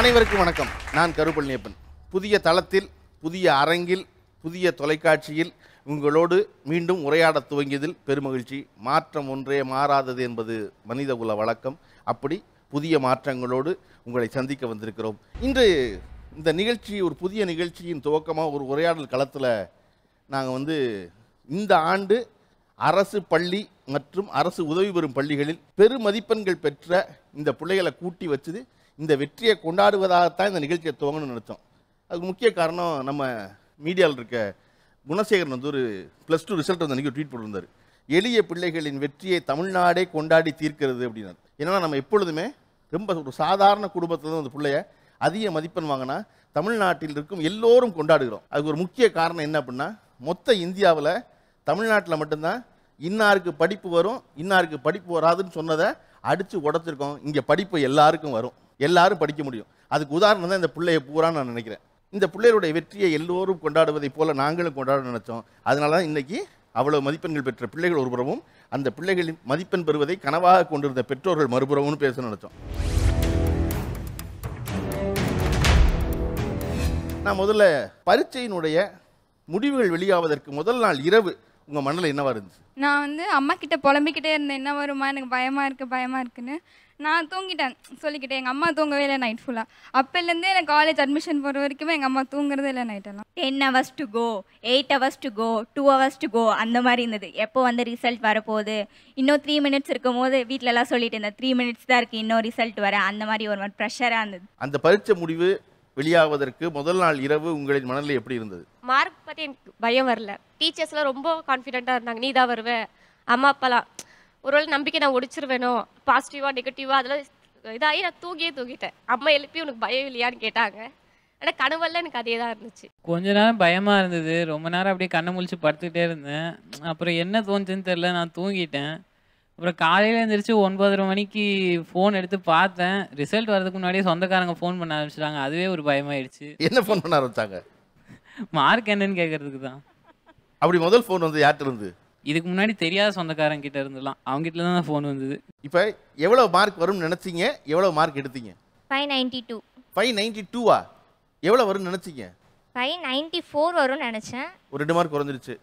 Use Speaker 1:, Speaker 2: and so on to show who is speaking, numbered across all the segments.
Speaker 1: அனைவருக்கும் வணக்கம் நான் கருப்பழனியப்பன் புதிய தளத்தில் புதிய அரங்கில் புதிய தொலைக்காட்சியில் உங்களோடு மீண்டும் உரையாடத் துவங்கியதில் பெருமகிழ்ச்சி மாற்றம் ஒன்றே மாறாதது என்பது மனித குல வழக்கம் அப்படி புதிய மாற்றங்களோடு உங்களை சந்திக்க வந்திருக்கிறோம் இன்று இந்த நிகழ்ச்சி ஒரு புதிய நிகழ்ச்சியின் துவக்கமாக ஒரு உரையாடல் களத்தில் நாங்கள் வந்து இந்த ஆண்டு அரசு பள்ளி மற்றும் அரசு உதவி பெறும் பள்ளிகளில் பெருமதிப்பெண்கள் பெற்ற இந்த பிள்ளைகளை கூட்டி வச்சது இந்த வெற்றியை கொண்டாடுவதாகத்தான் இந்த நிகழ்ச்சியை துவங்கணும்னு நினச்சோம் அதுக்கு முக்கிய காரணம் நம்ம மீடியாவில் இருக்க குணசேகரன் வந்து ஒரு ப்ளஸ் டூ ரிசல்ட் வந்து அன்றைக்கி ட்வீட் போட்டிருந்தார் எளிய பிள்ளைகளின் வெற்றியை தமிழ்நாடே கொண்டாடி தீர்க்கிறது அப்படின்னு ஏன்னா நம்ம எப்பொழுதுமே ரொம்ப ஒரு சாதாரண குடும்பத்தில் தான் அந்த பிள்ளைய அதிக மதிப்பெண் வாங்கினா தமிழ்நாட்டில் இருக்கும் எல்லோரும் கொண்டாடுகிறோம் அதுக்கு ஒரு முக்கிய காரணம் என்ன அப்படின்னா மொத்த இந்தியாவில் தமிழ்நாட்டில் மட்டும்தான் இன்னாருக்கு படிப்பு வரும் இன்னாருக்கு படிப்பு வராதுன்னு சொன்னதை அடித்து உடச்சிருக்கோம் இங்கே படிப்பு எல்லாருக்கும் வரும் எல்லாரும் படிக்க முடியும் அதுக்கு உதாரணம் தான் இந்த பிள்ளைய பூரா நான் நினைக்கிறேன் இந்த பிள்ளையருடைய வெற்றியை எல்லோரும் கொண்டாடுவதைப் போல நாங்களும் கொண்டாட நினைச்சோம் அதனால தான் இன்னைக்கு அவ்வளோ மதிப்பெண்கள் பெற்ற பிள்ளைகள் ஒருபுறமும் அந்த பிள்ளைகளின் மதிப்பெண் பெறுவதை கனவாக கொண்டிருந்த பெற்றோர்கள் மறுபுறமும்னு பேச நினைச்சோம் நான் முதல்ல பரீட்சையினுடைய முடிவுகள் வெளியாவதற்கு முதல் நாள் இரவு உங்கள் மனதில் என்னவா இருந்துச்சு
Speaker 2: நான் வந்து
Speaker 3: அம்மா கிட்ட புலம்பிக்கிட்டே இருந்தேன் என்ன வருமா எனக்கு பயமாக இருக்கு பயமாக இருக்குன்னு நான் தூங்கிட்டேன் சொல்லிக்கிட்டேன் எங்கள் அம்மா தூங்கவே இல்லை நைட் ஃபுல்லாக அப்போலேருந்து எனக்கு காலேஜ் அட்மிஷன் போகிற வரைக்குமே எங்கள் அம்மா தூங்குறதே இல்லை நைட்டெல்லாம்
Speaker 4: ten hours to go eight hours to go two hours to go அந்த மாதிரி இருந்தது எப்போ வந்து ரிசல்ட் வரப்போகுது இன்னும் த்ரீ மினிட்ஸ் இருக்கும் போது வீட்டிலலாம் சொல்லிட்டு இருந்தேன் த்ரீ மினிட்ஸ் தான் இருக்குது இன்னும் ரிசல்ட் வர அந்த மாதிரி ஒரு மாதிரி ப்ரெஷராக இருந்தது
Speaker 1: அந்த பரீட்சை முடிவு வெளியாவதற்கு முதல் நாள் இரவு உங்களின் மனநிலை எப்படி இருந்தது
Speaker 5: மார்க் பற்றி எனக்கு பயம் வரல டீச்சர்ஸ்லாம் ரொம்ப கான்ஃபிடென்ட்டாக இருந்தாங்க நீ தான் வருவேன் அம்மா அப்பாலாம் ஒருவேளை நம்பிக்கை நான் ஒடிச்சிருவேணும் பாசிட்டிவா நெகட்டிவா அதெல்லாம் இதாகி நான் தூங்கியே தூங்கிட்டேன் அம்மா எழுப்பி உனக்கு பயம் இல்லையான்னு கேட்டாங்க ஆனால் கனவெல்லாம் எனக்கு அதே தான் இருந்துச்சு
Speaker 6: கொஞ்ச நேரம் பயமாக இருந்தது ரொம்ப நேரம் அப்படியே கண்ணை முழிச்சு படுத்துக்கிட்டே இருந்தேன் அப்புறம் என்ன தோணுச்சுன்னு தெரியல நான் தூங்கிட்டேன் அப்புறம் காலையில் எழுந்திரிச்சு ஒன்பதரை மணிக்கு ஃபோன் எடுத்து பார்த்தேன் ரிசல்ட் வரதுக்கு முன்னாடியே சொந்தக்காரங்க ஃபோன் பண்ண ஆரம்பிச்சிட்டாங்க அதுவே ஒரு பயமாயிடுச்சு என்ன ஃபோன் பண்ண ஆரம்பிச்சாங்க மார்க் என்னன்னு கேட்கறதுக்கு தான் அப்படி முதல் ஃபோன் வந்து யார்கிட்ட இருந்து இதுக்கு முன்னாடி தெரியாத சொந்தக்காரங்க கிட்ட இருந்துலாம் அவங்க கிட்ட தான் ஃபோன் வந்தது இப்போ எவ்வளவு மார்க் வரும்னு நினைச்சீங்க எவ்வளவு மார்க்
Speaker 1: எடுத்தீங்க
Speaker 7: 592 592 டூ
Speaker 1: ஃபைவ் வரும் டூவா 594 வரும்னு
Speaker 7: நினைச்சேன் ஃபோர் வரும்னு நினச்சேன்
Speaker 1: ஒரு ரெண்டு மார்க் குறைஞ்சிருச்சு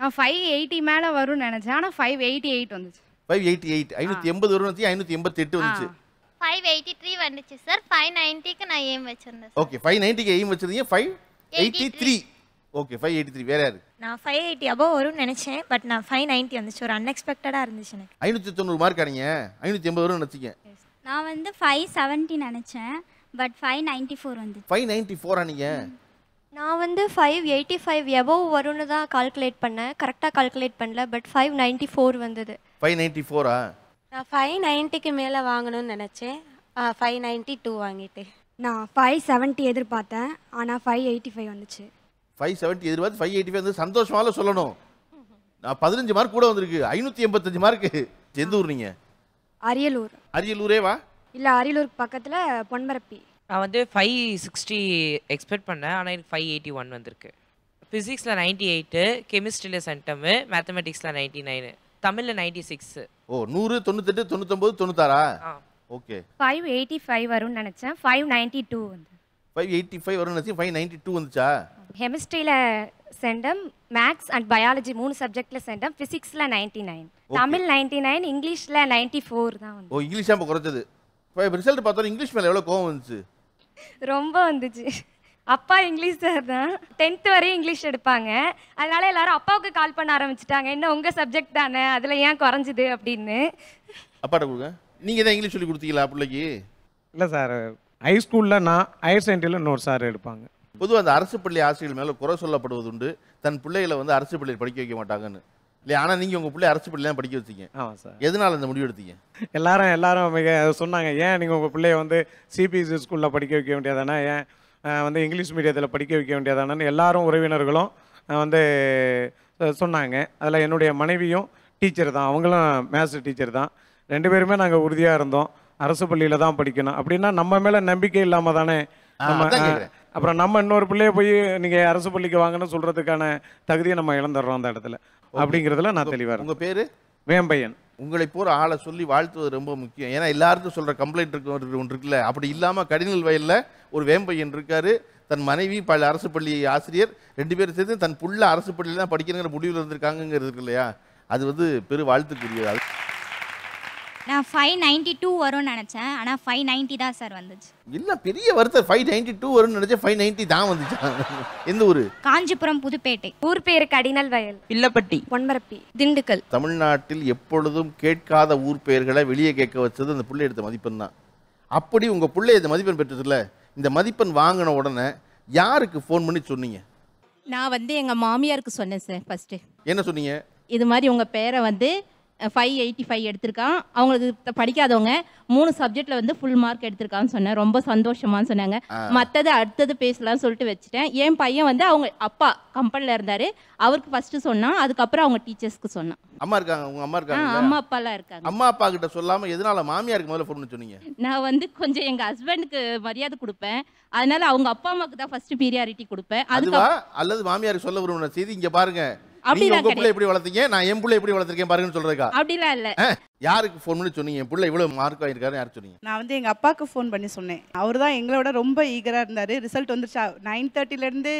Speaker 7: நான் ஃபைவ் எயிட்டி வரும் வரும்னு நினச்சேன் ஆனால் ஃபைவ்
Speaker 8: எயிட்டி எயிட் வந்துச்சு
Speaker 1: ஃபைவ் எயிட்டி எயிட் ஐநூற்றி எண்பது எண்பத்தி எட்டு வந்துச்சு
Speaker 8: ஃபைவ் எயிட்டி த்ரீ வந்துச்சு சார் ஃபைவ் நைன்ட்டிக்கு நான் ஏம் வச்சிருந்தேன்
Speaker 1: ஓகே ஃபைவ் நைன்ட்டிக்கு எய்ம் வச்சிருந்தீங்க five eighty three okay five eighty three வேற யாரு
Speaker 7: நான் ஃபைவ் எயிட்டி அபோவ் வரும்னு நினைச்சேன் பட் நான் ஃபைவ் நைன்ட்டி வந்துச்சு ஒரு
Speaker 4: அன்எக்ஸ்பெக்டடாக இருந்துச்சு எனக்கு
Speaker 1: ஐநூற்றி தொண்ணூறு மார்க் அடிங்க ஐநூற்றி எண்பது வரும்னு நினச்சிங்க
Speaker 4: நான் வந்து ஃபைவ்
Speaker 9: செவன்ட்டி நினச்சேன் பட் ஃபைவ் நைன்ட்டி ஃபோர் வந்து
Speaker 1: ஃபைவ் நைன்ட்டி ஃபோர் நீங்கள்
Speaker 9: நான் வந்து ஃபைவ் எயிட்டி ஃபைவ் எபோவ் வரும்னு தான் கால்குலேட் பண்ணேன் கரெக்டாக கால்குலேட் பண்ணல பட் ஃபைவ் நைன்ட்டி ஃபோர்
Speaker 10: வந்தது
Speaker 1: ஃபைவ் நைன்ட்டி ஃபோரா
Speaker 10: நான் ஃபைவ் நைன்ட்டிக்கு மேலே வாங்கணும்னு நினச்சேன் ஃபைவ் நைன்ட்டி டூ வாங்கிட்டு நான்
Speaker 2: ஃபைவ் செவன்ட்டி எதிர்பார்த்தேன் ஆனால் ஃபைவ் எயிட்டி ஃபைவ் வந்துச்சு
Speaker 1: ஃபைவ் செவன்ட்டி எதிர்பார்த்து ஃபைவ் எயிட்டி ஃபைவ் வந்து சந்தோஷமால சொல்லணும் நான் பதினஞ்சு மார்க் கூட வந்திருக்கு ஐநூற்றி எண்பத்தஞ்சு மார்க்கு எந்த ஊர் நீங்கள் அரியலூர் அரியலூரே வா
Speaker 2: இல்லை அரியலூர் பக்கத்தில் பொன்மரப்பி
Speaker 11: நான் வந்து ஃபைவ் சிக்ஸ்டி எக்ஸ்பெக்ட் பண்ணேன்
Speaker 1: ஆனால் எனக்கு ஃபைவ் எயிட்டி ஒன்
Speaker 11: வந்திருக்கு ஃபிசிக்ஸில் நைன்ட்டி எயிட்டு கெமிஸ்ட்ரியில் சென்டமு மேத்தமெட்டிக்ஸில் நைன்ட்டி நைனு தமிழில் நைன்ட்டி சிக்ஸு
Speaker 1: ஓ நூறு தொண்ணூத்தெட்டு தொண்ணூத்தொம்பது தொண்ணூத்தாரா ஓகே
Speaker 2: ஃபைவ் எயிட்டி ஃபைவ் வரும்னு நினச்சேன் ஃபைவ் நைன்ட்டி டூ வந்து
Speaker 1: ஃபைவ் எயிட்டி ஃபைவ் வரும்னு நினச்சி ஃபைவ் நைன்ட்டி டூ வந்துச்சா
Speaker 2: கெமிஸ்ட்ரியில் சென்டம் மேக்ஸ் அண்ட் பயாலஜி மூணு சப்ஜெக்டில் சென்டம் ஃபிசிக்ஸில் ninety nine Tamil ninety nine இங்கிலீஷில் நைன்டி ஃபோர் தான்
Speaker 1: ஓ இங்கிலீஷ் தான் குறைச்சது இப்போ ரிசல்ட் பார்த்தோம் இங்கிலீஷ் மேலே எவ்வளோ கோவம் வந்துச்சு
Speaker 2: ரொம்ப வந்துச்சு அப்பா இங்கிலீஷ் சார் தான் டென்த் வரையும் இங்கிலீஷ் எடுப்பாங்க அதனால எல்லாரும் அப்பாவுக்கு கால் பண்ண ஆரம்பிச்சிட்டாங்க என்ன உங்க சப்ஜெக்ட் தானே அதுல ஏன் குறைஞ்சது அப்படின்னு
Speaker 1: அப்பா கொடுங்க நீங்க தான் இங்கிலீஷ் சொல்லி கொடுத்தீங்களா பிள்ளைக்கு
Speaker 12: இல்லை சார் ஹை ஸ்கூலில் நான் ஹையர் செகண்டரியில் இன்னொரு சார் எடுப்பாங்க
Speaker 1: பொதுவாக அந்த அரசு பள்ளி ஆசிரியர்கள் மேலே குறை சொல்லப்படுவது உண்டு தன் பிள்ளைகளை வந்து அரசு பள்ளியில் படிக்க வைக்க மாட்டாங்கன்னு இல்லையா ஆனால் நீங்கள் உங்கள் பிள்ளை அரசு பள்ளியெலாம் படிக்க வச்சிங்க ஆமாம் சார்
Speaker 12: எதனால் அந்த முடிவு எடுத்தீங்க எல்லாரும் எல்லாரும் மிக சொன்னாங்க ஏன் நீங்கள் உங்கள் பிள்ளைய வந்து சிபிஎஸ்சி ஸ்கூலில் படிக்க வைக்க வேண்டியதானா ஏன் வந்து இங்கிலீஷ் மீடியத்தில் படிக்க வைக்க வேண்டியதானு எல்லாரும் உறவினர்களும் வந்து சொன்னாங்க அதில் என்னுடைய மனைவியும் டீச்சர் தான் அவங்களும் மேத்ஸ் டீச்சர் தான் ரெண்டு பேருமே நாங்கள் உறுதியாக இருந்தோம் அரசு பள்ளியில் தான் படிக்கணும் அப்படின்னா நம்ம மேலே நம்பிக்கை இல்லாமல் தானே நம்ம அப்புறம் நம்ம இன்னொரு பிள்ளைய போய் நீங்க அரசு பள்ளிக்கு வாங்கன்னு சொல்கிறதுக்கான தகுதியை நம்ம இழந்துடுறோம் அந்த இடத்துல அப்படிங்கிறதுல நான் தெளிவா உங்க பேர்
Speaker 1: வேம்பையன் உங்களை போற ஆளை சொல்லி வாழ்த்துவது ரொம்ப முக்கியம் ஏன்னா எல்லாருக்கும் சொல்கிற கம்ப்ளைண்ட் இருக்கு ஒன்று இருக்குல்ல அப்படி இல்லாமல் கடிநல் வயலில் ஒரு வேம்பையன் இருக்காரு தன் மனைவி பல அரசு பள்ளி ஆசிரியர் ரெண்டு பேரும் சேர்ந்து தன் புள்ள அரசு பள்ளியில தான் படிக்கணுங்கிற முடிவில் இருந்திருக்காங்கிறது இருக்கு இல்லையா அது வந்து பெரு வாழ்த்துக்குரியது
Speaker 7: நான் ஃபைவ் நைன்ட்டி டூ வரும்னு நினச்சேன் ஆனால் ஃபைவ் நைன்ட்டி தான்
Speaker 2: சார் வந்துச்சு
Speaker 1: இல்லை பெரிய வருத்தம் ஃபைவ் நைன்ட்டி டூ வரும்னு நினச்சேன் ஃபைவ் நைன்ட்டி தான் வந்துச்சு எந்த ஊர்
Speaker 2: காஞ்சிபுரம் புதுப்பேட்டை ஊர் பேர் கடினல் வயல்
Speaker 1: பில்லப்பட்டி ஒன்பரப்பி திண்டுக்கல் தமிழ்நாட்டில் எப்பொழுதும் கேட்காத ஊர் பெயர்களை வெளியே கேட்க வச்சது அந்த பிள்ளை எடுத்த மதிப்பெண் தான் அப்படி உங்கள் பிள்ளை இந்த மதிப்பெண் பெற்றதில்ல இந்த மதிப்பெண் வாங்கின உடனே யாருக்கு ஃபோன் பண்ணி சொன்னீங்க
Speaker 11: நான் வந்து எங்கள் மாமியாருக்கு சொன்னேன் சார் ஃபஸ்ட்டு என்ன சொன்னீங்க இது மாதிரி உங்கள் பேரை வந்து ஃபைவ் எயிட்டி ஃபைவ் எடுத்திருக்கான் அவங்களுக்கு படிக்காதவங்க மூணு சப்ஜெக்ட்ல வந்து ஃபுல் மார்க் எடுத்திருக்கான்னு சொன்னேன் ரொம்ப சந்தோஷமான்னு சொன்னாங்க மற்றது அடுத்தது பேசலாம்னு சொல்லிட்டு வச்சுட்டேன் என் பையன் வந்து அவங்க அப்பா கம்பெனில இருந்தாரு அவருக்கு ஃபர்ஸ்ட் சொன்னான் அதுக்கப்புறம் அவங்க டீச்சர்ஸ்க்கு சொன்னான்
Speaker 1: அம்மா இருக்காங்க உங்க அம்மா இருக்காங்க அம்மா அப்பா எல்லாம் இருக்காங்க அம்மா அப்பா கிட்ட சொல்லாம எதனால மாமியாருக்கு முதல்ல ஃபோன் சொன்னீங்க
Speaker 11: நான் வந்து கொஞ்சம் எங்க ஹஸ்பண்டுக்கு மரியாதை கொடுப்பேன் அதனால அவங்க அப்பா அம்மாக்கு தான் ஃபர்ஸ்ட் பிரியாரிட்டி கொடுப்பேன் அதுவா
Speaker 1: அல்லது மாமியாருக்கு சொல்ல விரும்புற செய்தி இங்க பாருங்க பிள்ளை எப்படி வளர்த்தீங்க நான் என் பிள்ளை எப்படி அப்படிலாம் இல்ல யாருக்கு ஃபோன் சொன்னீங்க என் இவ்வளவு மார்க் சொன்னீங்க
Speaker 11: நான் வந்து எங்க அப்பாவுக்கு பண்ணி சொன்னேன் எங்களை விட ரொம்ப ஈகரா இருந்தாரு ரிசல்ட் நைன் தேர்ட்டில இருந்து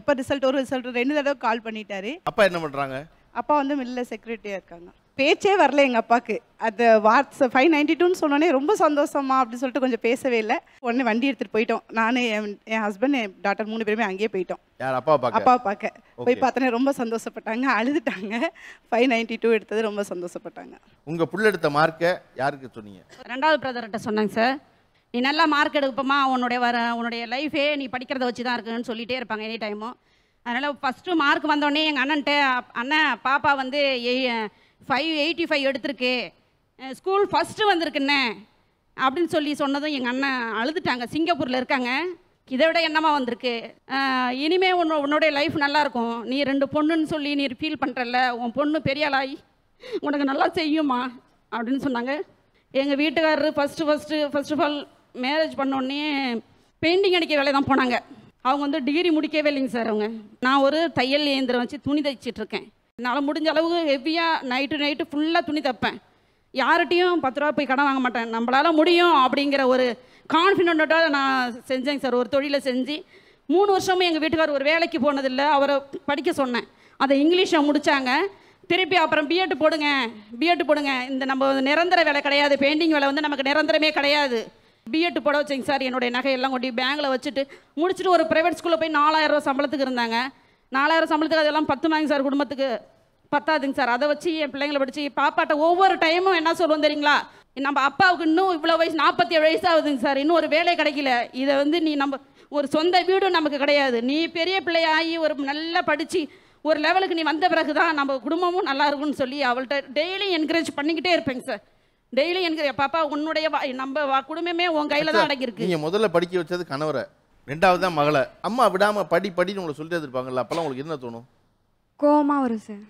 Speaker 11: எப்ப ரிசல்ட் ரிசல்ட் ரெண்டு தடவை கால் பண்ணிட்டாரு
Speaker 1: அப்பா என்ன பண்றாங்க
Speaker 11: அப்பா வந்து மில்ல செக்ரட்டரியா இருக்காங்க பேச்சே வரல எங்கள் அப்பாவுக்கு அது வாட்ஸ் ஃபைவ் நைன்டி டூன்னு சொன்னோன்னே ரொம்ப சந்தோஷமா அப்படின்னு சொல்லிட்டு கொஞ்சம் பேசவே இல்லை உடனே வண்டி எடுத்துகிட்டு போயிட்டோம் நான் என் என் ஹஸ்பண்ட் என் டாக்டர் மூணு பேருமே அங்கேயே போயிட்டோம்
Speaker 1: யார் அப்பா பார்க்க அப்பா பார்க்க போய் பார்த்தோன்னே
Speaker 11: ரொம்ப சந்தோஷப்பட்டாங்க அழுதுட்டாங்க ஃபைவ் நைன்டி டூ எடுத்தது ரொம்ப சந்தோஷப்பட்டாங்க
Speaker 1: உங்கள் புள்ள எடுத்த மார்க்கை யாருக்கு சொன்னீங்க
Speaker 11: ரெண்டாவது பிரதர்கிட்ட சொன்னாங்க சார் நீ நல்லா மார்க் எடுப்பமா உன்னுடைய வர உன்னுடைய லைஃபே நீ படிக்கிறத வச்சு தான் இருக்குன்னு சொல்லிகிட்டே இருப்பாங்க எனி டைமும் அதனால் ஃபஸ்ட்டு மார்க் வந்தோடனே எங்கள் அண்ணன்ட்ட அண்ணன் பாப்பா வந்து ஃபைவ் எயிட்டி ஃபைவ் எடுத்திருக்கு ஸ்கூல் ஃபஸ்ட்டு வந்திருக்குண்ணே அப்படின்னு சொல்லி சொன்னதும் எங்கள் அண்ணன் அழுதுட்டாங்க சிங்கப்பூரில் இருக்காங்க இதை விட என்னமா வந்திருக்கு இனிமே உன்னோ உன்னுடைய லைஃப் நல்லாயிருக்கும் நீ ரெண்டு பொண்ணுன்னு சொல்லி நீ ஃபீல் பண்ணுறல்ல உன் பொண்ணு பெரியாளாய் உனக்கு நல்லா செய்யுமா அப்படின்னு சொன்னாங்க எங்கள் வீட்டுக்காரர் first first first of all marriage பண்ணோடனே பெயிண்டிங் அடிக்க வேலை தான் போனாங்க அவங்க வந்து டிகிரி முடிக்கவே இல்லைங்க சார் அவங்க நான் ஒரு தையல் இயந்திரம் வச்சு துணி தைச்சிட்ருக்கேன் என்னால் முடிஞ்ச அளவுக்கு ஹெவியாக நைட்டு நைட்டு ஃபுல்லாக துணி தைப்பேன் யார்கிட்டையும் பத்து ரூபா போய் கடன் வாங்க மாட்டேன் நம்மளால் முடியும் அப்படிங்கிற ஒரு கான்ஃபிடென்ட்டாக நான் செஞ்சேங்க சார் ஒரு தொழிலை செஞ்சு மூணு வருஷமும் எங்கள் வீட்டுக்கார் ஒரு வேலைக்கு போனதில்லை அவரை படிக்க சொன்னேன் அதை இங்கிலீஷை முடித்தாங்க திருப்பி அப்புறம் பிஎட்டு போடுங்க பிஎட் போடுங்க இந்த நம்ம நிரந்தர வேலை கிடையாது பெயிண்டிங் வேலை வந்து நமக்கு நிரந்தரமே கிடையாது பிஎட்டு போட வச்சேங்க சார் என்னுடைய நகையெல்லாம் கொண்டு பேங்கில் வச்சுட்டு முடிச்சுட்டு ஒரு ப்ரைவேட் ஸ்கூலில் போய் நாலாயிரம் ரூபா சம்பளத்துக்கு இருந்தாங்க நாலாயிரம் சம்பளத்துக்கு அதெல்லாம் பத்துமாங்க சார் குடும்பத்துக்கு பத்தாதுங்க சார் அதை வச்சு என் பிள்ளைங்களை படித்து பாப்பாட்ட ஒவ்வொரு டைமும் என்ன சொல்லுவோம் தெரியுங்களா நம்ம அப்பாவுக்கு இன்னும் இவ்வளோ வயசு நாற்பத்தி ஏழு வயசு ஆகுதுங்க சார் இன்னும் ஒரு வேலை கிடைக்கல இதை வந்து நீ நம்ம ஒரு சொந்த வீடும் நமக்கு கிடையாது நீ பெரிய பிள்ளையாகி ஒரு நல்லா படித்து ஒரு லெவலுக்கு நீ வந்த பிறகு தான் நம்ம குடும்பமும் நல்லா இருக்கும்னு சொல்லி அவள்கிட்ட டெய்லி என்கரேஜ் பண்ணிக்கிட்டே இருப்பேங்க சார் டெய்லி என்கரேஜ் பாப்பா உன்னுடைய நம்ம குடும்பமே உன் கையில் தான் அடங்கியிருக்கு நீங்கள்
Speaker 1: முதல்ல படிக்க வச்சது கணவரை ரெண்டாவது தான் மகளை அம்மா விடாமல் படி படின்னு உங்களை சொல்லிட்டு இருப்பாங்கல்ல அப்போல்லாம் உங்களுக்கு என்ன தோணும்
Speaker 2: கோவமாக வரும் சார்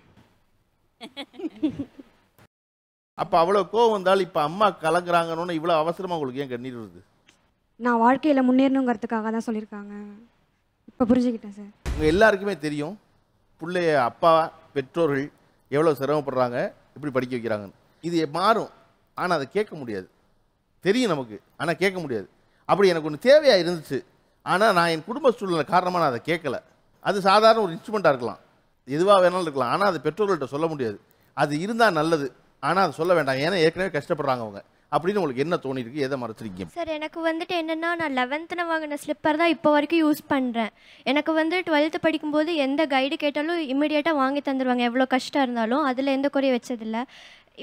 Speaker 1: அப்போ அவ்வளோ கோவம் வந்தாலும் இப்போ அம்மா கலங்குறாங்கன்னு இவ்வளோ அவசரமாக உங்களுக்கு ஏன் கண்ணீர் வருது
Speaker 2: நான் வாழ்க்கையில் முன்னேறணுங்கிறதுக்காக தான் சொல்லியிருக்காங்க இப்போ புரிஞ்சுக்கிட்டேன் சார்
Speaker 1: உங்கள் எல்லாருக்குமே தெரியும் பிள்ளைய அப்பா பெற்றோர்கள் எவ்வளோ சிரமப்படுறாங்க எப்படி படிக்க வைக்கிறாங்கன்னு இது மாறும் ஆனால் அதை கேட்க முடியாது தெரியும் நமக்கு ஆனால் கேட்க முடியாது அப்படி எனக்கு ஒன்று தேவையாக இருந்துச்சு ஆனால் நான் என் குடும்ப சூழ்நிலை காரணமாக நான் அதை கேட்கல அது சாதாரண ஒரு இன்ஸ்ட்ருமெண்ட்டாக இருக்கலாம் எதுவாக வேணாலும் இருக்கலாம் ஆனால் அது பெற்றோர்கள்ட்ட சொல்ல முடியாது அது இருந்தால் நல்லது ஆனால் அதை சொல்ல வேண்டாம் ஏன்னா ஏற்கனவே கஷ்டப்படுறாங்க அவங்க அப்படின்னு உங்களுக்கு என்ன தோணிருக்கு எதை மறைச்சிருக்கீங்க
Speaker 9: சார் எனக்கு வந்துட்டு என்னென்னா நான் லெவன்த்தில் வாங்கின ஸ்லிப்பர் தான் இப்போ வரைக்கும் யூஸ் பண்ணுறேன் எனக்கு வந்து டுவெல்த்து படிக்கும்போது எந்த கைடு கேட்டாலும் இம்மிடியேட்டாக வாங்கி தந்துடுவாங்க எவ்வளோ கஷ்டம் இருந்தாலும் அதில் எந்த குறையும் வச்சதில்லை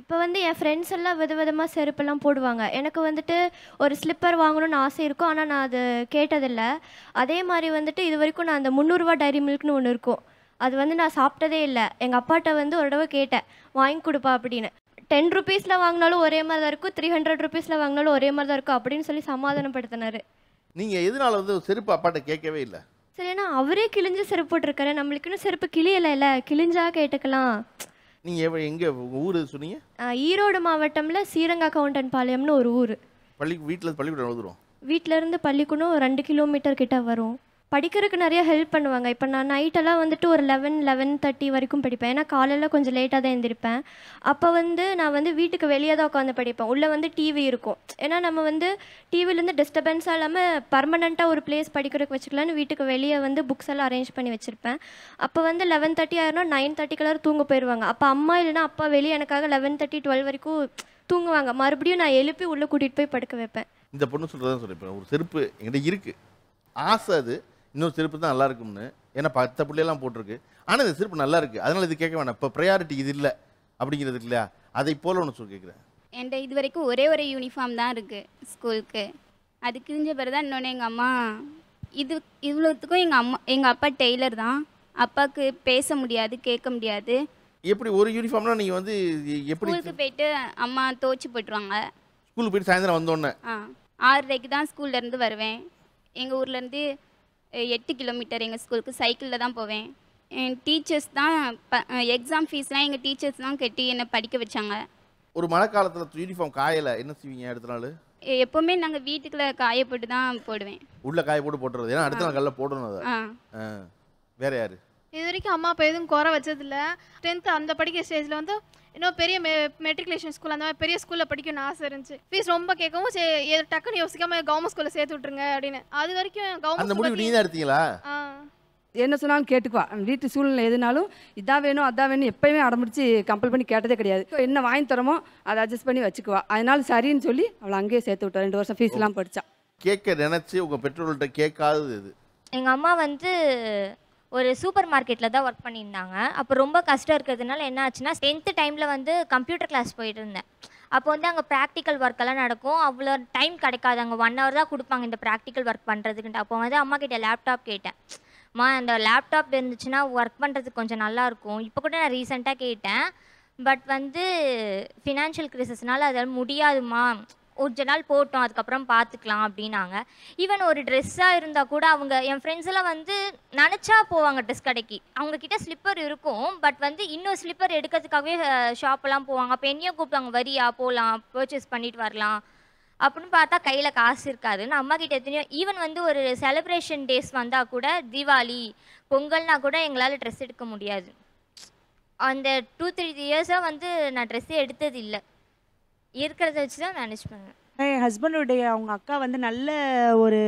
Speaker 9: இப்போ வந்து என் ஃப்ரெண்ட்ஸ் எல்லாம் வித விதமாக செருப்பெல்லாம் போடுவாங்க எனக்கு வந்துட்டு ஒரு ஸ்லிப்பர் வாங்கணும்னு ஆசை இருக்கும் ஆனால் நான் அது கேட்டதில்லை அதே மாதிரி வந்துட்டு இது வரைக்கும் நான் அந்த முந்நூறுரூவா டைரி மில்க்னு ஒன்று இருக்கும் அது வந்து நான் சாப்பிட்டதே இல்லை எங்கள் அப்பாட்ட வந்து ஒரு தடவை கேட்டேன் வாங்கி கொடுப்பா அப்படின்னு டென் ருபீஸில் வாங்கினாலும் ஒரே மாதிரி தான் இருக்கும் த்ரீ ஹண்ட்ரட் ருபீஸில் வாங்கினாலும் ஒரே மாதிரி தான் இருக்கும் அப்படின்னு சொல்லி சமாதானப்படுத்தினார்
Speaker 1: நீங்கள் எதனால வந்து செருப்பு அப்பாட்ட கேட்கவே இல்லை
Speaker 9: சரி ஏன்னா அவரே கிழிஞ்சு செருப்பு போட்டிருக்காரு நம்மளுக்கு இன்னும் செருப்பு கிளியலை இல்லை கிழிஞ்சா கேட்டுக்கலாம்
Speaker 1: நீ எவ எங்க ஊரு சொன்னீங்க
Speaker 9: ஈரோடு மாவட்டம்ல கவுண்டன் பாளையம்னு ஒரு ஊர்
Speaker 1: பள்ளி வீட்ல பள்ளிக்கூடம் எழுதுறோம்
Speaker 9: வீட்ல இருந்து பள்ளிக்கூடம் ரெண்டு கிலோமீட்டர் கிட்ட வரும் படிக்கிறதுக்கு நிறைய ஹெல்ப் பண்ணுவாங்க இப்போ நான் நைட்டெல்லாம் வந்துட்டு ஒரு லெவன் லெவன் தேர்ட்டி வரைக்கும் படிப்பேன் ஏன்னா காலையில் கொஞ்சம் லேட்டாக தான் எழுந்திருப்பேன் அப்போ வந்து நான் வந்து வீட்டுக்கு வெளியே தான் உட்காந்து படிப்பேன் உள்ளே வந்து டிவி இருக்கும் ஏன்னா நம்ம வந்து டிவிலேருந்து டிஸ்டர்பன்ஸாக இல்லாமல் பர்மனெண்ட்டாக ஒரு பிளேஸ் படிக்கிறதுக்கு வச்சுக்கலான்னு வீட்டுக்கு வெளியே வந்து புக்ஸ் எல்லாம் அரேஞ்ச் பண்ணி வச்சுருப்பேன் அப்போ வந்து லெவன் தேர்ட்டி ஆயிரும்னா நைன் தேர்ட்டிக்கெல்லாம் தூங்க போயிடுவாங்க அப்போ அம்மா இல்லைனா அப்பா வெளியே எனக்காக லெவன் தேர்ட்டி டுவெல் வரைக்கும் தூங்குவாங்க மறுபடியும் நான் எழுப்பி உள்ளே கூட்டிகிட்டு போய் படுக்க வைப்பேன்
Speaker 1: இந்த பொண்ணு சொல்கிறதான் சொல்லிப்பேன் ஒரு செருப்பு என்கிட்ட இருக்குது ஆசை அது இன்னொரு செருப்பு தான் நல்லா இருக்கும்னு ஏன்னா பத்த பிள்ளையெல்லாம் போட்டிருக்கு ஆனால் இந்த செருப்பு நல்லா இருக்குது அதனால் இது கேட்க வேணாம் இப்போ ப்ரையாரிட்டி இது இல்லை அப்படிங்கிறது இல்லையா அதை போல் ஒன்று சொல்லி கேட்குறேன்
Speaker 3: என் இது வரைக்கும் ஒரே ஒரே யூனிஃபார்ம் தான் இருக்குது ஸ்கூலுக்கு அது கிழிஞ்ச பிறகு தான் இன்னொன்று எங்கள் அம்மா இது இவ்வளோத்துக்கும் எங்கள் அம்மா எங்கள் அப்பா டெய்லர் தான் அப்பாவுக்கு பேச முடியாது கேட்க முடியாது
Speaker 1: எப்படி ஒரு யூனிஃபார்ம்னா நீங்கள் வந்து எப்படி ஸ்கூலுக்கு
Speaker 3: போயிட்டு அம்மா துவச்சி போட்டுருவாங்க
Speaker 1: ஸ்கூலுக்கு போயிட்டு சாயந்தரம் வந்தோடனே
Speaker 3: ஆ ஆறரைக்கு தான் ஸ்கூல்லேருந்து வருவேன் எங்கள் ஊர்லேருந்து எட்டு கிலோமீட்டர் எங்கள் ஸ்கூலுக்கு சைக்கிளில் தான் போவேன் என் டீச்சர்ஸ் தான் ப எக்ஸாம் ஃபீஸ்லாம் எங்கள் டீச்சர்ஸ் தான் கட்டி என்னை படிக்க வச்சாங்க
Speaker 1: ஒரு மழை காலத்தில் யூனிஃபார்ம் காயலை என்ன செய்வீங்க அடுத்த நாள்
Speaker 3: எப்போவுமே நாங்கள் வீட்டுக்குள்ள காய போட்டு தான் போடுவேன்
Speaker 1: உள்ள காய போட்டு போட்டுறது ஏன்னா அடுத்த நாள் கல்ல போடணும் வேற யாரு
Speaker 13: இது வரைக்கும் அம்மா அப்பா எதுவும் குறை வச்சதில்ல டென்த்து அந்த படிக்கிற ஸ்டேஜில் வந்து இன்னும் பெரிய மெ மெட்ரிகுலேஷன் ஸ்கூல் அந்த மாதிரி பெரிய ஸ்கூலில் படிக்கணும்னு ஆசை இருந்துச்சு ஃபீஸ் ரொம்ப கேட்கவும் சரி டக்குன்னு யோசிக்காம கவர்மெண்ட் ஸ்கூலில் சேர்த்து விட்ருங்க அப்படின்னு அது வரைக்கும்
Speaker 1: கவர்மெண்ட்
Speaker 13: என்ன
Speaker 11: சொன்னாலும் கேட்டுக்குவா வீட்டு சூழ்நிலை எதுனாலும் இதாக வேணும் அதான் வேணும் எப்பயுமே அடம்பிடிச்சு கம்பல் பண்ணி கேட்டதே கிடையாது என்ன வாங்கி தரமோ அதை அட்ஜஸ்ட் பண்ணி வச்சுக்குவா அதனால சரின்னு சொல்லி அவளை அங்கேயே சேர்த்து விட்டா ரெண்டு வருஷம் ஃபீஸ்லாம்
Speaker 1: படித்தான் கேட்க நினச்சி உங்கள் பெற்றோர்கள்ட்ட கேட்காதது இது
Speaker 11: எங்கள் அம்மா வந்து
Speaker 7: ஒரு சூப்பர் மார்க்கெட்டில் தான் ஒர்க் பண்ணியிருந்தாங்க அப்போ ரொம்ப கஷ்டம் இருக்கிறதுனால என்ன ஆச்சுன்னா டென்த்து டைமில் வந்து கம்ப்யூட்டர் கிளாஸ் போயிட்டு இருந்தேன் அப்போ வந்து அங்கே ப்ராக்டிக்கல் ஒர்க்கெல்லாம் நடக்கும் அவ்வளோ டைம் கிடைக்காது அங்கே ஒன் ஹவர் தான் கொடுப்பாங்க இந்த ப்ராக்டிக்கல் ஒர்க் பண்ணுறதுக்குன்ட்டு அப்போ வந்து அம்மா கிட்டே லேப்டாப் கேட்டேன் அம்மா அந்த லேப்டாப் இருந்துச்சுன்னா ஒர்க் பண்ணுறதுக்கு கொஞ்சம் நல்லாயிருக்கும் இப்போ கூட நான் ரீசெண்டாக கேட்டேன் பட் வந்து ஃபினான்ஷியல் கிரைசஸ்னால் அதால் முடியாதுமா கொஞ்ச நாள் போட்டோம் அதுக்கப்புறம் பார்த்துக்கலாம் அப்படின்னாங்க ஈவன் ஒரு ட்ரெஸ்ஸாக இருந்தால் கூட அவங்க என் ஃப்ரெண்ட்ஸ்லாம் வந்து நினச்சா போவாங்க ட்ரெஸ் கடைக்கு அவங்கக்கிட்ட ஸ்லிப்பர் இருக்கும் பட் வந்து இன்னும் ஸ்லிப்பர் எடுக்கிறதுக்காகவே ஷாப்பெல்லாம் போவாங்க அப்போ என்னையும் கூப்பிட்டாங்க வரியா போகலாம் பர்ச்சேஸ் பண்ணிட்டு வரலாம் அப்படின்னு பார்த்தா கையில் காசு இருக்காது நான் அம்மா கிட்ட எத்தனையோ ஈவன் வந்து ஒரு செலிப்ரேஷன் டேஸ் வந்தால் கூட தீபாவளி பொங்கல்னா கூட எங்களால் ட்ரெஸ் எடுக்க முடியாது அந்த டூ த்ரீ இயர்ஸாக வந்து நான் ட்ரெஸ்ஸே எடுத்தது இல்லை இருக்கிறத வச்சு தான் மேனேஜ் பண்ணுவேன்
Speaker 11: என் ஹஸ்பண்டுடைய அவங்க அக்கா வந்து நல்ல ஒரு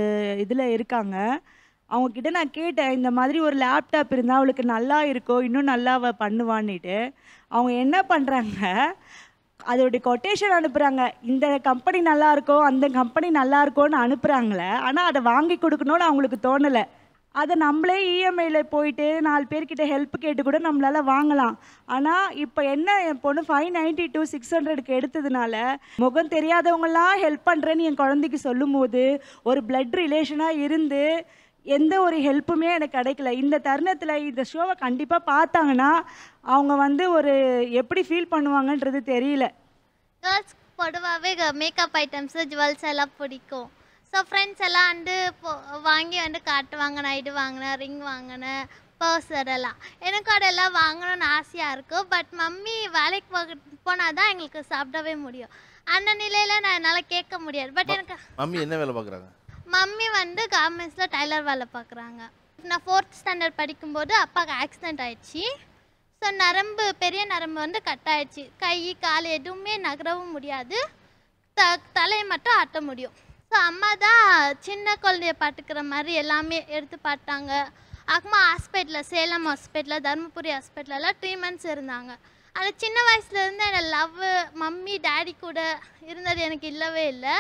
Speaker 11: இதில் இருக்காங்க அவங்கக்கிட்ட நான் கேட்டேன் இந்த மாதிரி ஒரு லேப்டாப் இருந்தால் அவளுக்கு நல்லா இருக்கோ இன்னும் நல்லா அவள் பண்ணுவான்னுட்டு அவங்க என்ன பண்ணுறாங்க அதோடைய கொட்டேஷன் அனுப்புகிறாங்க இந்த கம்பெனி நல்லா இருக்கோ அந்த கம்பெனி நல்லா இருக்கோன்னு அனுப்புகிறாங்களே ஆனால் அதை வாங்கி கொடுக்கணும்னு அவங்களுக்கு தோணலை அதை நம்மளே இஎம்ஐயில் e போயிட்டு நாலு பேர்கிட்ட ஹெல்ப் கேட்டு கூட நம்மளால் வாங்கலாம் ஆனால் இப்போ என்ன என் பொண்ணு ஃபைவ் நைன்ட்டி டூ சிக்ஸ் ஹண்ட்ரடுக்கு எடுத்ததுனால முகம் தெரியாதவங்களாம் ஹெல்ப் பண்ணுறேன்னு என் குழந்தைக்கு சொல்லும்போது ஒரு பிளட் ரிலேஷனாக இருந்து எந்த ஒரு ஹெல்ப்புமே எனக்கு கிடைக்கல இந்த தருணத்தில் இந்த ஷோவை கண்டிப்பாக பார்த்தாங்கன்னா அவங்க வந்து ஒரு எப்படி ஃபீல் பண்ணுவாங்கன்றது தெரியல
Speaker 8: கேர்ள்ஸ் பொதுவாகவே மேக்கப் ஐட்டம்ஸு ஜுவல்ஸ் எல்லாம் பிடிக்கும் ஸோ ஃப்ரெண்ட்ஸ் எல்லாம் வந்து வாங்கி வந்து காட்டுவாங்க நைட்டு வாங்கினேன் ரிங் வாங்கினேன் பர்ஸ் அதெல்லாம் எனக்கு அதெல்லாம் வாங்கணும்னு ஆசையாக இருக்கும் பட் மம்மி வேலைக்கு போக போனால் தான் எங்களுக்கு சாப்பிடவே முடியும் அந்த நிலையில் நான் என்னால் கேட்க முடியாது பட் எனக்கு
Speaker 1: மம்மி என்ன வேலை பார்க்குறாங்க
Speaker 8: மம்மி வந்து கார்மெண்ட்ஸில் டைலர் வேலை பார்க்குறாங்க நான் ஃபோர்த் ஸ்டாண்டர்ட் படிக்கும்போது அப்பாவுக்கு ஆக்சிடென்ட் ஆயிடுச்சு ஸோ நரம்பு பெரிய நரம்பு வந்து கட் ஆயிடுச்சு கை கால் எதுவுமே நகரவும் முடியாது த தலையை மட்டும் ஆட்ட முடியும் ஸோ அம்மா தான் சின்ன குழந்தைய பார்த்துக்கிற மாதிரி எல்லாமே எடுத்து பார்த்தாங்க அக்மா ஹாஸ்பிட்டலில் சேலம் ஹாஸ்பிட்டலில் தருமபுரி ஹாஸ்பிட்டலெல்லாம் ட்ரீட்மெண்ட்ஸ் இருந்தாங்க அந்த சின்ன வயசுலேருந்து என்னோடய லவ் மம்மி டேடி கூட இருந்தது எனக்கு இல்லவே இல்லை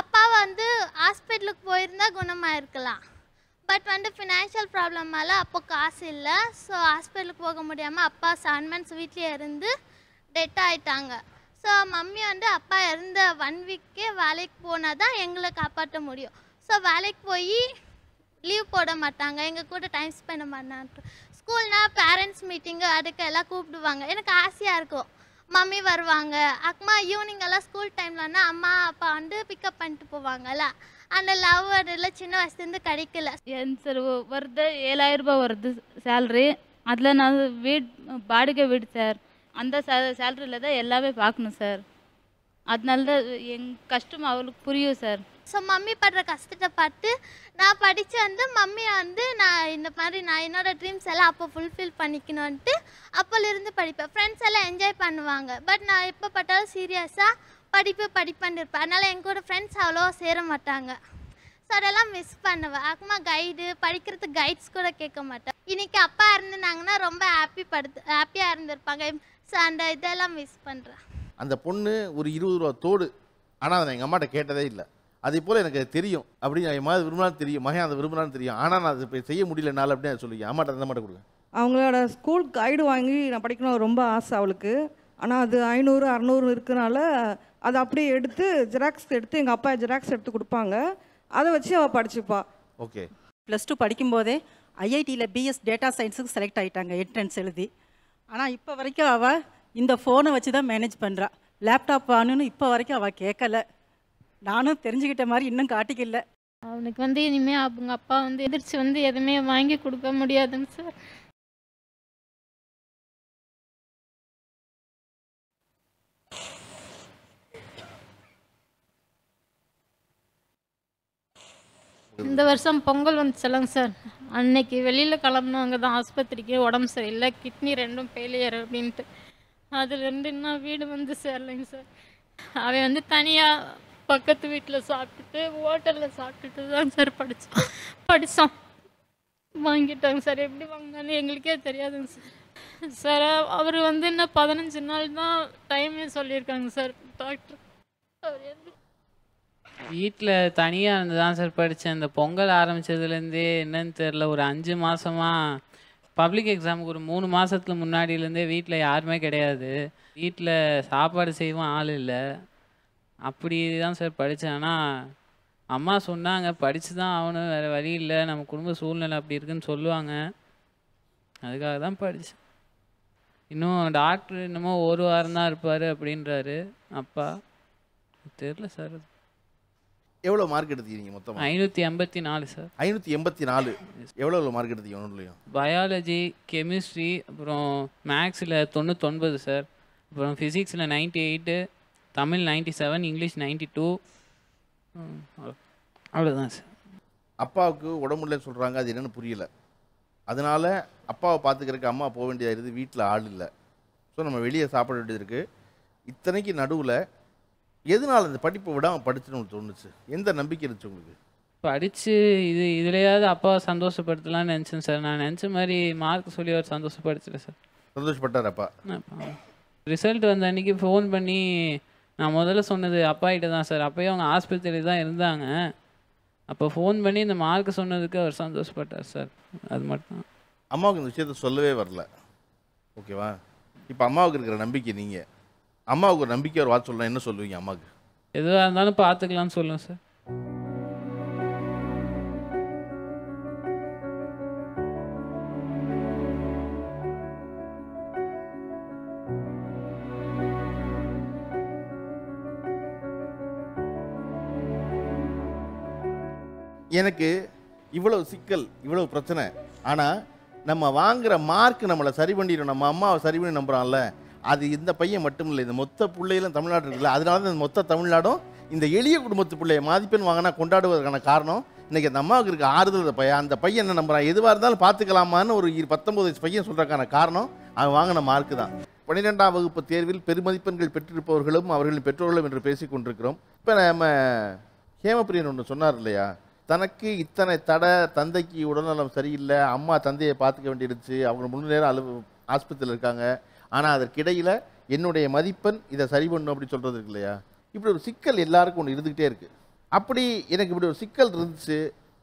Speaker 8: அப்பா வந்து ஹாஸ்பிட்டலுக்கு போயிருந்தால் குணமாக இருக்கலாம் பட் வந்து ஃபினான்ஷியல் ப்ராப்ளம்னால அப்போ காசு இல்லை ஸோ ஹாஸ்பிட்டலுக்கு போக முடியாமல் அப்பா செவன் மந்த்ஸ் வீட்லேயே இருந்து டெட் ஆகிட்டாங்க ஸோ மம்மி வந்து அப்பா இருந்த ஒன் வீக்கே வேலைக்கு போனால் தான் எங்களை காப்பாற்ற முடியும் ஸோ வேலைக்கு போய் லீவ் போட மாட்டாங்க எங்கள் கூட டைம் ஸ்பெண்ட் பண்ணாங்க ஸ்கூல்னால் பேரண்ட்ஸ் மீட்டிங்கு அதுக்கு எல்லாம் கூப்பிடுவாங்க எனக்கு ஆசையாக இருக்கும் மம்மி வருவாங்க அம்மா ஈவினிங் எல்லாம் ஸ்கூல் டைம்லன்னா அம்மா அப்பா வந்து பிக்கப் பண்ணிட்டு போவாங்கல்ல அந்த லவ் அதில் சின்ன வயசுலேருந்து கிடைக்கல என் சார் வருது ஏழாயிரம் ரூபாய் வருது சேல்ரி அதில் நான் வீட் வாடகை வீடு சார் அந்த சே சேலரியில் தான் எல்லாமே பார்க்கணும் சார் அதனால தான் எங் கஷ்டம் அவளுக்கு புரியும் சார் ஸோ மம்மி படுற கஷ்டத்தை பார்த்து நான் படித்து வந்து மம்மியை வந்து நான் இந்த மாதிரி நான் என்னோடய ட்ரீம்ஸ் எல்லாம் அப்போ ஃபுல்ஃபில் பண்ணிக்கணுன்ட்டு அப்போலேருந்து படிப்பேன் ஃப்ரெண்ட்ஸ் எல்லாம் என்ஜாய் பண்ணுவாங்க பட் நான் எப்போ பட்டாலும் சீரியஸாக படிப்பு படிப்பான்னு இருப்பேன் அதனால் எங்கள் கூட ஃப்ரெண்ட்ஸ் அவ்வளோ சேர மாட்டாங்க ஸோ அதெல்லாம் மிஸ் பண்ணுவேன் அக்கமாக கைடு படிக்கிறது கைட்ஸ் கூட கேட்க மாட்டேன் இன்றைக்கி அப்பா இருந்துனாங்கன்னா ரொம்ப ஹாப்பி படுத்து ஹாப்பியாக இருந்திருப்பாங்க ஸ்வீட்ஸ் அந்த இதெல்லாம் மிஸ் பண்ணுறேன்
Speaker 1: அந்த பொண்ணு ஒரு இருபது ரூபா தோடு ஆனால் அதை எங்கள் அம்மாட்ட கேட்டதே இல்லை அதே போல் எனக்கு தெரியும் அப்படின்னு என் மாதிரி விரும்பினாலும் தெரியும் மகன் அதை விரும்பினாலும் தெரியும் ஆனால் நான் அதை செய்ய முடியலனால அப்படின்னு அதை சொல்லி அம்மாட்ட அந்த மாட்ட கொடுங்க
Speaker 11: அவங்களோட ஸ்கூல் கைடு வாங்கி நான் படிக்கணும் ரொம்ப ஆசை அவளுக்கு ஆனால் அது ஐநூறு அறநூறு இருக்கிறனால அதை அப்படியே எடுத்து ஜெராக்ஸ் எடுத்து எங்கள் அப்பா ஜெராக்ஸ் எடுத்து கொடுப்பாங்க அதை வச்சு அவள் படிச்சுப்பா ஓகே ப்ளஸ் டூ படிக்கும்போதே ஐஐடியில் பிஎஸ் டேட்டா சயின்ஸுக்கு செலக்ட் ஆகிட்டாங்க என்ட்ரன்ஸ் எழுதி ஆனால் இப்போ வரைக்கும் அவள் இந்த ஃபோனை வச்சு தான் மேனேஜ் பண்ணுறா லேப்டாப் வாங்கணும்னு இப்போ வரைக்கும் அவள் கேட்கல நானும் தெரிஞ்சுக்கிட்ட மாதிரி இன்னும்
Speaker 10: காட்டிக்கல அவனுக்கு வந்து இனிமேல் அவங்க அப்பா வந்து எதிர்த்து வந்து எதுவுமே வாங்கி கொடுக்க முடியாதுங்க சார்
Speaker 8: இந்த
Speaker 5: வருஷம் பொங்கல் வந்துச்சலங்க சார் அன்னைக்கு வெளியில் அங்கே தான் ஆஸ்பத்திரிக்கு உடம்பு சரியில்லை கிட்னி ரெண்டும் ஃபெயிலியர் அப்படின்ட்டு அதுலேருந்து இன்னும் வீடு வந்து சேரலைங்க சார் அவன் வந்து தனியாக பக்கத்து வீட்டில் சாப்பிட்டுட்டு ஹோட்டலில் சாப்பிட்டுட்டு தான் சார் படித்தோம் படித்தோம் வாங்கிட்டாங்க சார் எப்படி வாங்கினாலும் எங்களுக்கே தெரியாதுங்க சார் சார் அவர் வந்து இன்னும் பதினஞ்சு நாள் தான் டைமே சொல்லியிருக்காங்க சார் டாக்டர் அவர் எந்த
Speaker 6: வீட்டில் தனியாக இருந்து தான் சார் படித்தேன் இந்த பொங்கல் ஆரம்பித்ததுலேருந்தே என்னன்னு தெரில ஒரு அஞ்சு மாதமாக பப்ளிக் எக்ஸாமுக்கு ஒரு மூணு மாதத்துல முன்னாடியிலேருந்தே வீட்டில் யாருமே கிடையாது வீட்டில் சாப்பாடு செய்வோம் ஆள் இல்லை அப்படி தான் சார் படித்தேன் ஆனால் அம்மா சொன்னாங்க படித்து தான் ஆகணும் வேறு வழி இல்லை நம்ம குடும்ப சூழ்நிலை அப்படி இருக்குன்னு சொல்லுவாங்க அதுக்காக தான் படித்தேன் இன்னும் டாக்டர் இன்னமும் ஒரு வாரம் தான் இருப்பார் அப்படின்றாரு அப்பா தெரில சார் எவ்வளோ மார்க் எடுத்தீங்க மொத்தம் ஐநூற்றி எண்பத்தி நாலு சார்
Speaker 1: ஐநூற்றி எண்பத்தி நாலு எவ்வளோ மார்க் எடுத்தீங்க ஒன்றுலையும்
Speaker 6: பயாலஜி கெமிஸ்ட்ரி அப்புறம் மேக்ஸில் தொண்ணூத்தொன்பது சார் அப்புறம் ஃபிசிக்ஸில் ninety eight Tamil ninety seven English ninety two
Speaker 1: அவ்வளோதான் சார் அப்பாவுக்கு உடம்புல சொல்கிறாங்க அது என்னென்னு புரியல அதனால் அப்பாவை பார்த்துக்கிறதுக்கு அம்மா போக வேண்டியதாக இருக்குது வீட்டில் ஆள் இல்லை ஸோ நம்ம வெளியே சாப்பிட வேண்டியது இருக்குது இத்தனைக்கு நடுவில் எதனால் அந்த படிப்பை விடாமல் படிச்சுன்னு தோணுச்சு எந்த நம்பிக்கை இருந்துச்சு உங்களுக்கு
Speaker 6: படித்து இது இதுலையாவது அப்பாவை சந்தோஷப்படுத்தலாம்னு நினச்சேன் சார் நான் நினச்ச மாதிரி மார்க் சொல்லி அவர் சந்தோஷப்படுத்தல சார்
Speaker 1: சந்தோஷப்பட்டார் அப்பா
Speaker 6: ரிசல்ட் வந்த அன்னைக்கு ஃபோன் பண்ணி நான் முதல்ல சொன்னது கிட்ட தான் சார் அப்போயும் அவங்க ஆஸ்பத்திரி தான் இருந்தாங்க அப்போ ஃபோன் பண்ணி இந்த மார்க் சொன்னதுக்கு அவர் சந்தோஷப்பட்டார் சார் அது மட்டும்
Speaker 1: அம்மாவுக்கு இந்த விஷயத்த சொல்லவே வரல ஓகேவா இப்போ அம்மாவுக்கு இருக்கிற நம்பிக்கை நீங்கள் அம்மாவுக்கு ஒரு நம்பிக்கை ஒரு வார்த்தை சொல்லலாம் என்ன சொல்லுவீங்க அம்மாவுக்கு
Speaker 6: எதுவாக இருந்தாலும் பார்த்துக்கலாம்னு சொல்லுவேன் சார்
Speaker 1: எனக்கு இவ்வளவு சிக்கல் இவ்வளவு பிரச்சனை ஆனால் நம்ம வாங்குகிற மார்க் நம்மளை சரி பண்ணிடும் நம்ம அம்மாவை சரி பண்ணி நம்புறான்ல அது இந்த பையன் மட்டும் இல்லை இந்த மொத்த பிள்ளைகளும் தமிழ்நாடு இருக்குல்ல அதனால தான் இந்த மொத்த தமிழ்நாடும் இந்த எளிய குடும்பத்து பிள்ளையை மாதிப்பெண் வாங்கினா கொண்டாடுவதற்கான காரணம் இன்றைக்கி அந்த அம்மாவுக்கு இருக்க ஆறுதல் பையன் அந்த பையன் என்ன நம்புறான் எதுவாக இருந்தாலும் பார்த்துக்கலாமான்னு ஒரு பத்தொம்பது வயசு பையன் சொல்கிறக்கான காரணம் அவன் வாங்கின மார்க்கு தான் பன்னிரெண்டாம் வகுப்பு தேர்வில் பெருமதிப்பெண்கள் பெற்றிருப்பவர்களும் அவர்களின் பெற்றோர்களும் என்று பேசி கொண்டிருக்கிறோம் இப்போ நம்ம ஹேமபிரியன் ஒன்று சொன்னார் இல்லையா தனக்கு இத்தனை தடை தந்தைக்கு உடல்நலம் சரியில்லை அம்மா தந்தையை பார்த்துக்க வேண்டியிருந்துச்சு அவங்க முழு நேரம் அலு ஆஸ்பத்திரியில் இருக்காங்க ஆனால் அதற்கிடையில் என்னுடைய மதிப்பெண் இதை சரி பண்ணும் அப்படின்னு சொல்கிறது இருக்கு இல்லையா இப்படி ஒரு சிக்கல் எல்லாருக்கும் ஒன்று இருந்துக்கிட்டே இருக்குது அப்படி எனக்கு இப்படி ஒரு சிக்கல் இருந்துச்சு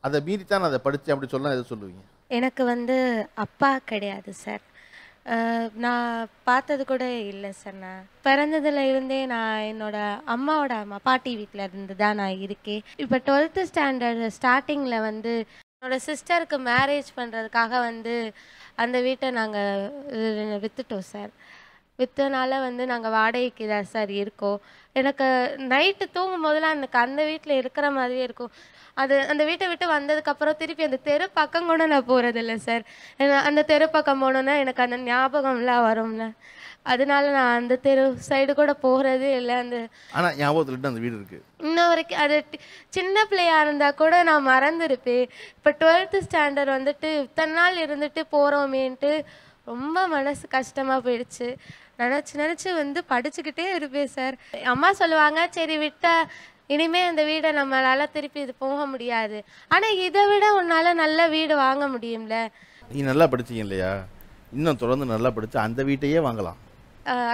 Speaker 1: அதை மீறி தான் நான் அதை படித்தேன் அப்படி சொன்னால் எதை சொல்லுவீங்க
Speaker 10: எனக்கு வந்து அப்பா கிடையாது சார் நான் பார்த்தது கூட இல்லை சார் நான் பிறந்ததுல இருந்தே நான் என்னோட அம்மாவோட அம்மா பாட்டி வீட்டில் இருந்து தான் நான் இருக்கேன் இப்போ டுவெல்த்து ஸ்டாண்டர்ட் ஸ்டார்டிங்கில் வந்து என்னோட சிஸ்டருக்கு மேரேஜ் பண்ணுறதுக்காக வந்து அந்த வீட்டை நாங்கள் விற்றுட்டோம் சார் விற்றனால வந்து நாங்கள் வாடகைக்கு தான் சார் இருக்கோம் எனக்கு நைட்டு தூங்கும் போதெல்லாம் எனக்கு அந்த வீட்டில் இருக்கிற மாதிரியே இருக்கும் அது அந்த வீட்டை விட்டு வந்ததுக்கப்புறம் திருப்பி அந்த தெரு பக்கம் கூட நான் போகிறதில்ல சார் அந்த தெரு பக்கம் போனோன்னா எனக்கு அந்த ஞாபகம்லாம் வரும்ல அதனால நான் அந்த தெரு சைடு கூட போகிறதே இல்லை அந்த
Speaker 1: ஆனால் ஞாபகத்தில் அந்த வீடு இருக்குது
Speaker 10: இன்ன வரைக்கும் அது சின்ன பிள்ளையாக இருந்தால் கூட நான் மறந்துருப்பேன் இப்போ டுவெல்த்து ஸ்டாண்டர்ட் வந்துட்டு இத்தனை நாள் இருந்துட்டு போகிறோமேன்ட்டு ரொம்ப மனசு கஷ்டமாக போயிடுச்சு நினச்சி நினச்சி வந்து படிச்சுக்கிட்டே இருப்பேன் சார் அம்மா சொல்லுவாங்க சரி விட்டால் இனிமே அந்த வீடை நம்மளால் திருப்பி இது போக முடியாது ஆனால் இதை விட உன்னால் நல்ல வீடு வாங்க முடியும்ல
Speaker 1: நீ நல்லா படிச்சிங்க இல்லையா இன்னும் தொடர்ந்து நல்லா படித்து அந்த வீட்டையே வாங்கலாம்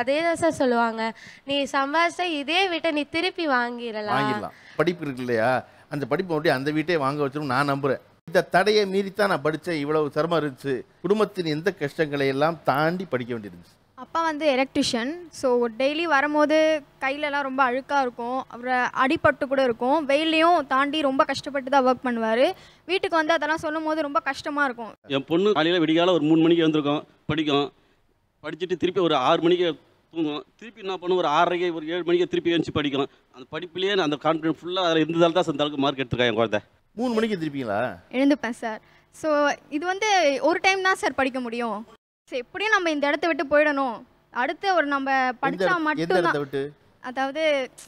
Speaker 10: அதே தான் சார் சொல்லுவாங்க நீ சம்பாதிச்ச இதே வீட்டை நீ திருப்பி வாங்கிடலாம்
Speaker 1: படிப்பு இருக்கு இல்லையா அந்த படிப்பு அப்படியே அந்த வீட்டே வாங்க வச்சிடும் நான் நம்புகிறேன் இந்த தடையை மீறித்தான் நான் படித்தேன் இவ்வளவு சிரமம் இருந்துச்சு குடும்பத்தின் எந்த கஷ்டங்களை எல்லாம் தாண்டி படிக்க வேண்டியிருந்துச்சு
Speaker 13: அப்பா வந்து எலக்ட்ரிஷியன் ஸோ டெய்லி வரும்போது கையிலலாம் ரொம்ப அழுக்காக இருக்கும் அப்புறம் அடிபட்டு கூட இருக்கும் வெயிலையும் தாண்டி ரொம்ப கஷ்டப்பட்டு தான் ஒர்க் பண்ணுவார் வீட்டுக்கு வந்து அதெல்லாம் சொல்லும் போது ரொம்ப கஷ்டமாக இருக்கும்
Speaker 1: என் பொண்ணு காலையில் விடிகால ஒரு மூணு மணிக்கு வந்திருக்கோம் படிக்கும் படிச்சுட்டு திருப்பி ஒரு ஆறு மணிக்கு தூங்குவோம் திருப்பி என்ன பண்ணுவோம்
Speaker 6: ஒரு ஆறரைக்கு ஒரு ஏழு மணிக்கு திருப்பி எழுந்து படிக்கணும் அந்த படிப்புலேயே அந்த கான்ஃபிடன்ஸ் ஃபுல்லாக அதில் இருந்ததால் தான் அந்த அளவுக்கு மார்க் எடுத்துருக்காங்க என் குழந்தை
Speaker 1: மூணு மணிக்கு திருப்பிங்களா
Speaker 13: எழுந்துப்பேன் சார் ஸோ இது வந்து ஒரு டைம் தான் சார் படிக்க முடியும் ஸோ எப்படியும் நம்ம இந்த இடத்த விட்டு போயிடணும் அடுத்து ஒரு நம்ம படித்தா மட்டும்தான் அதாவது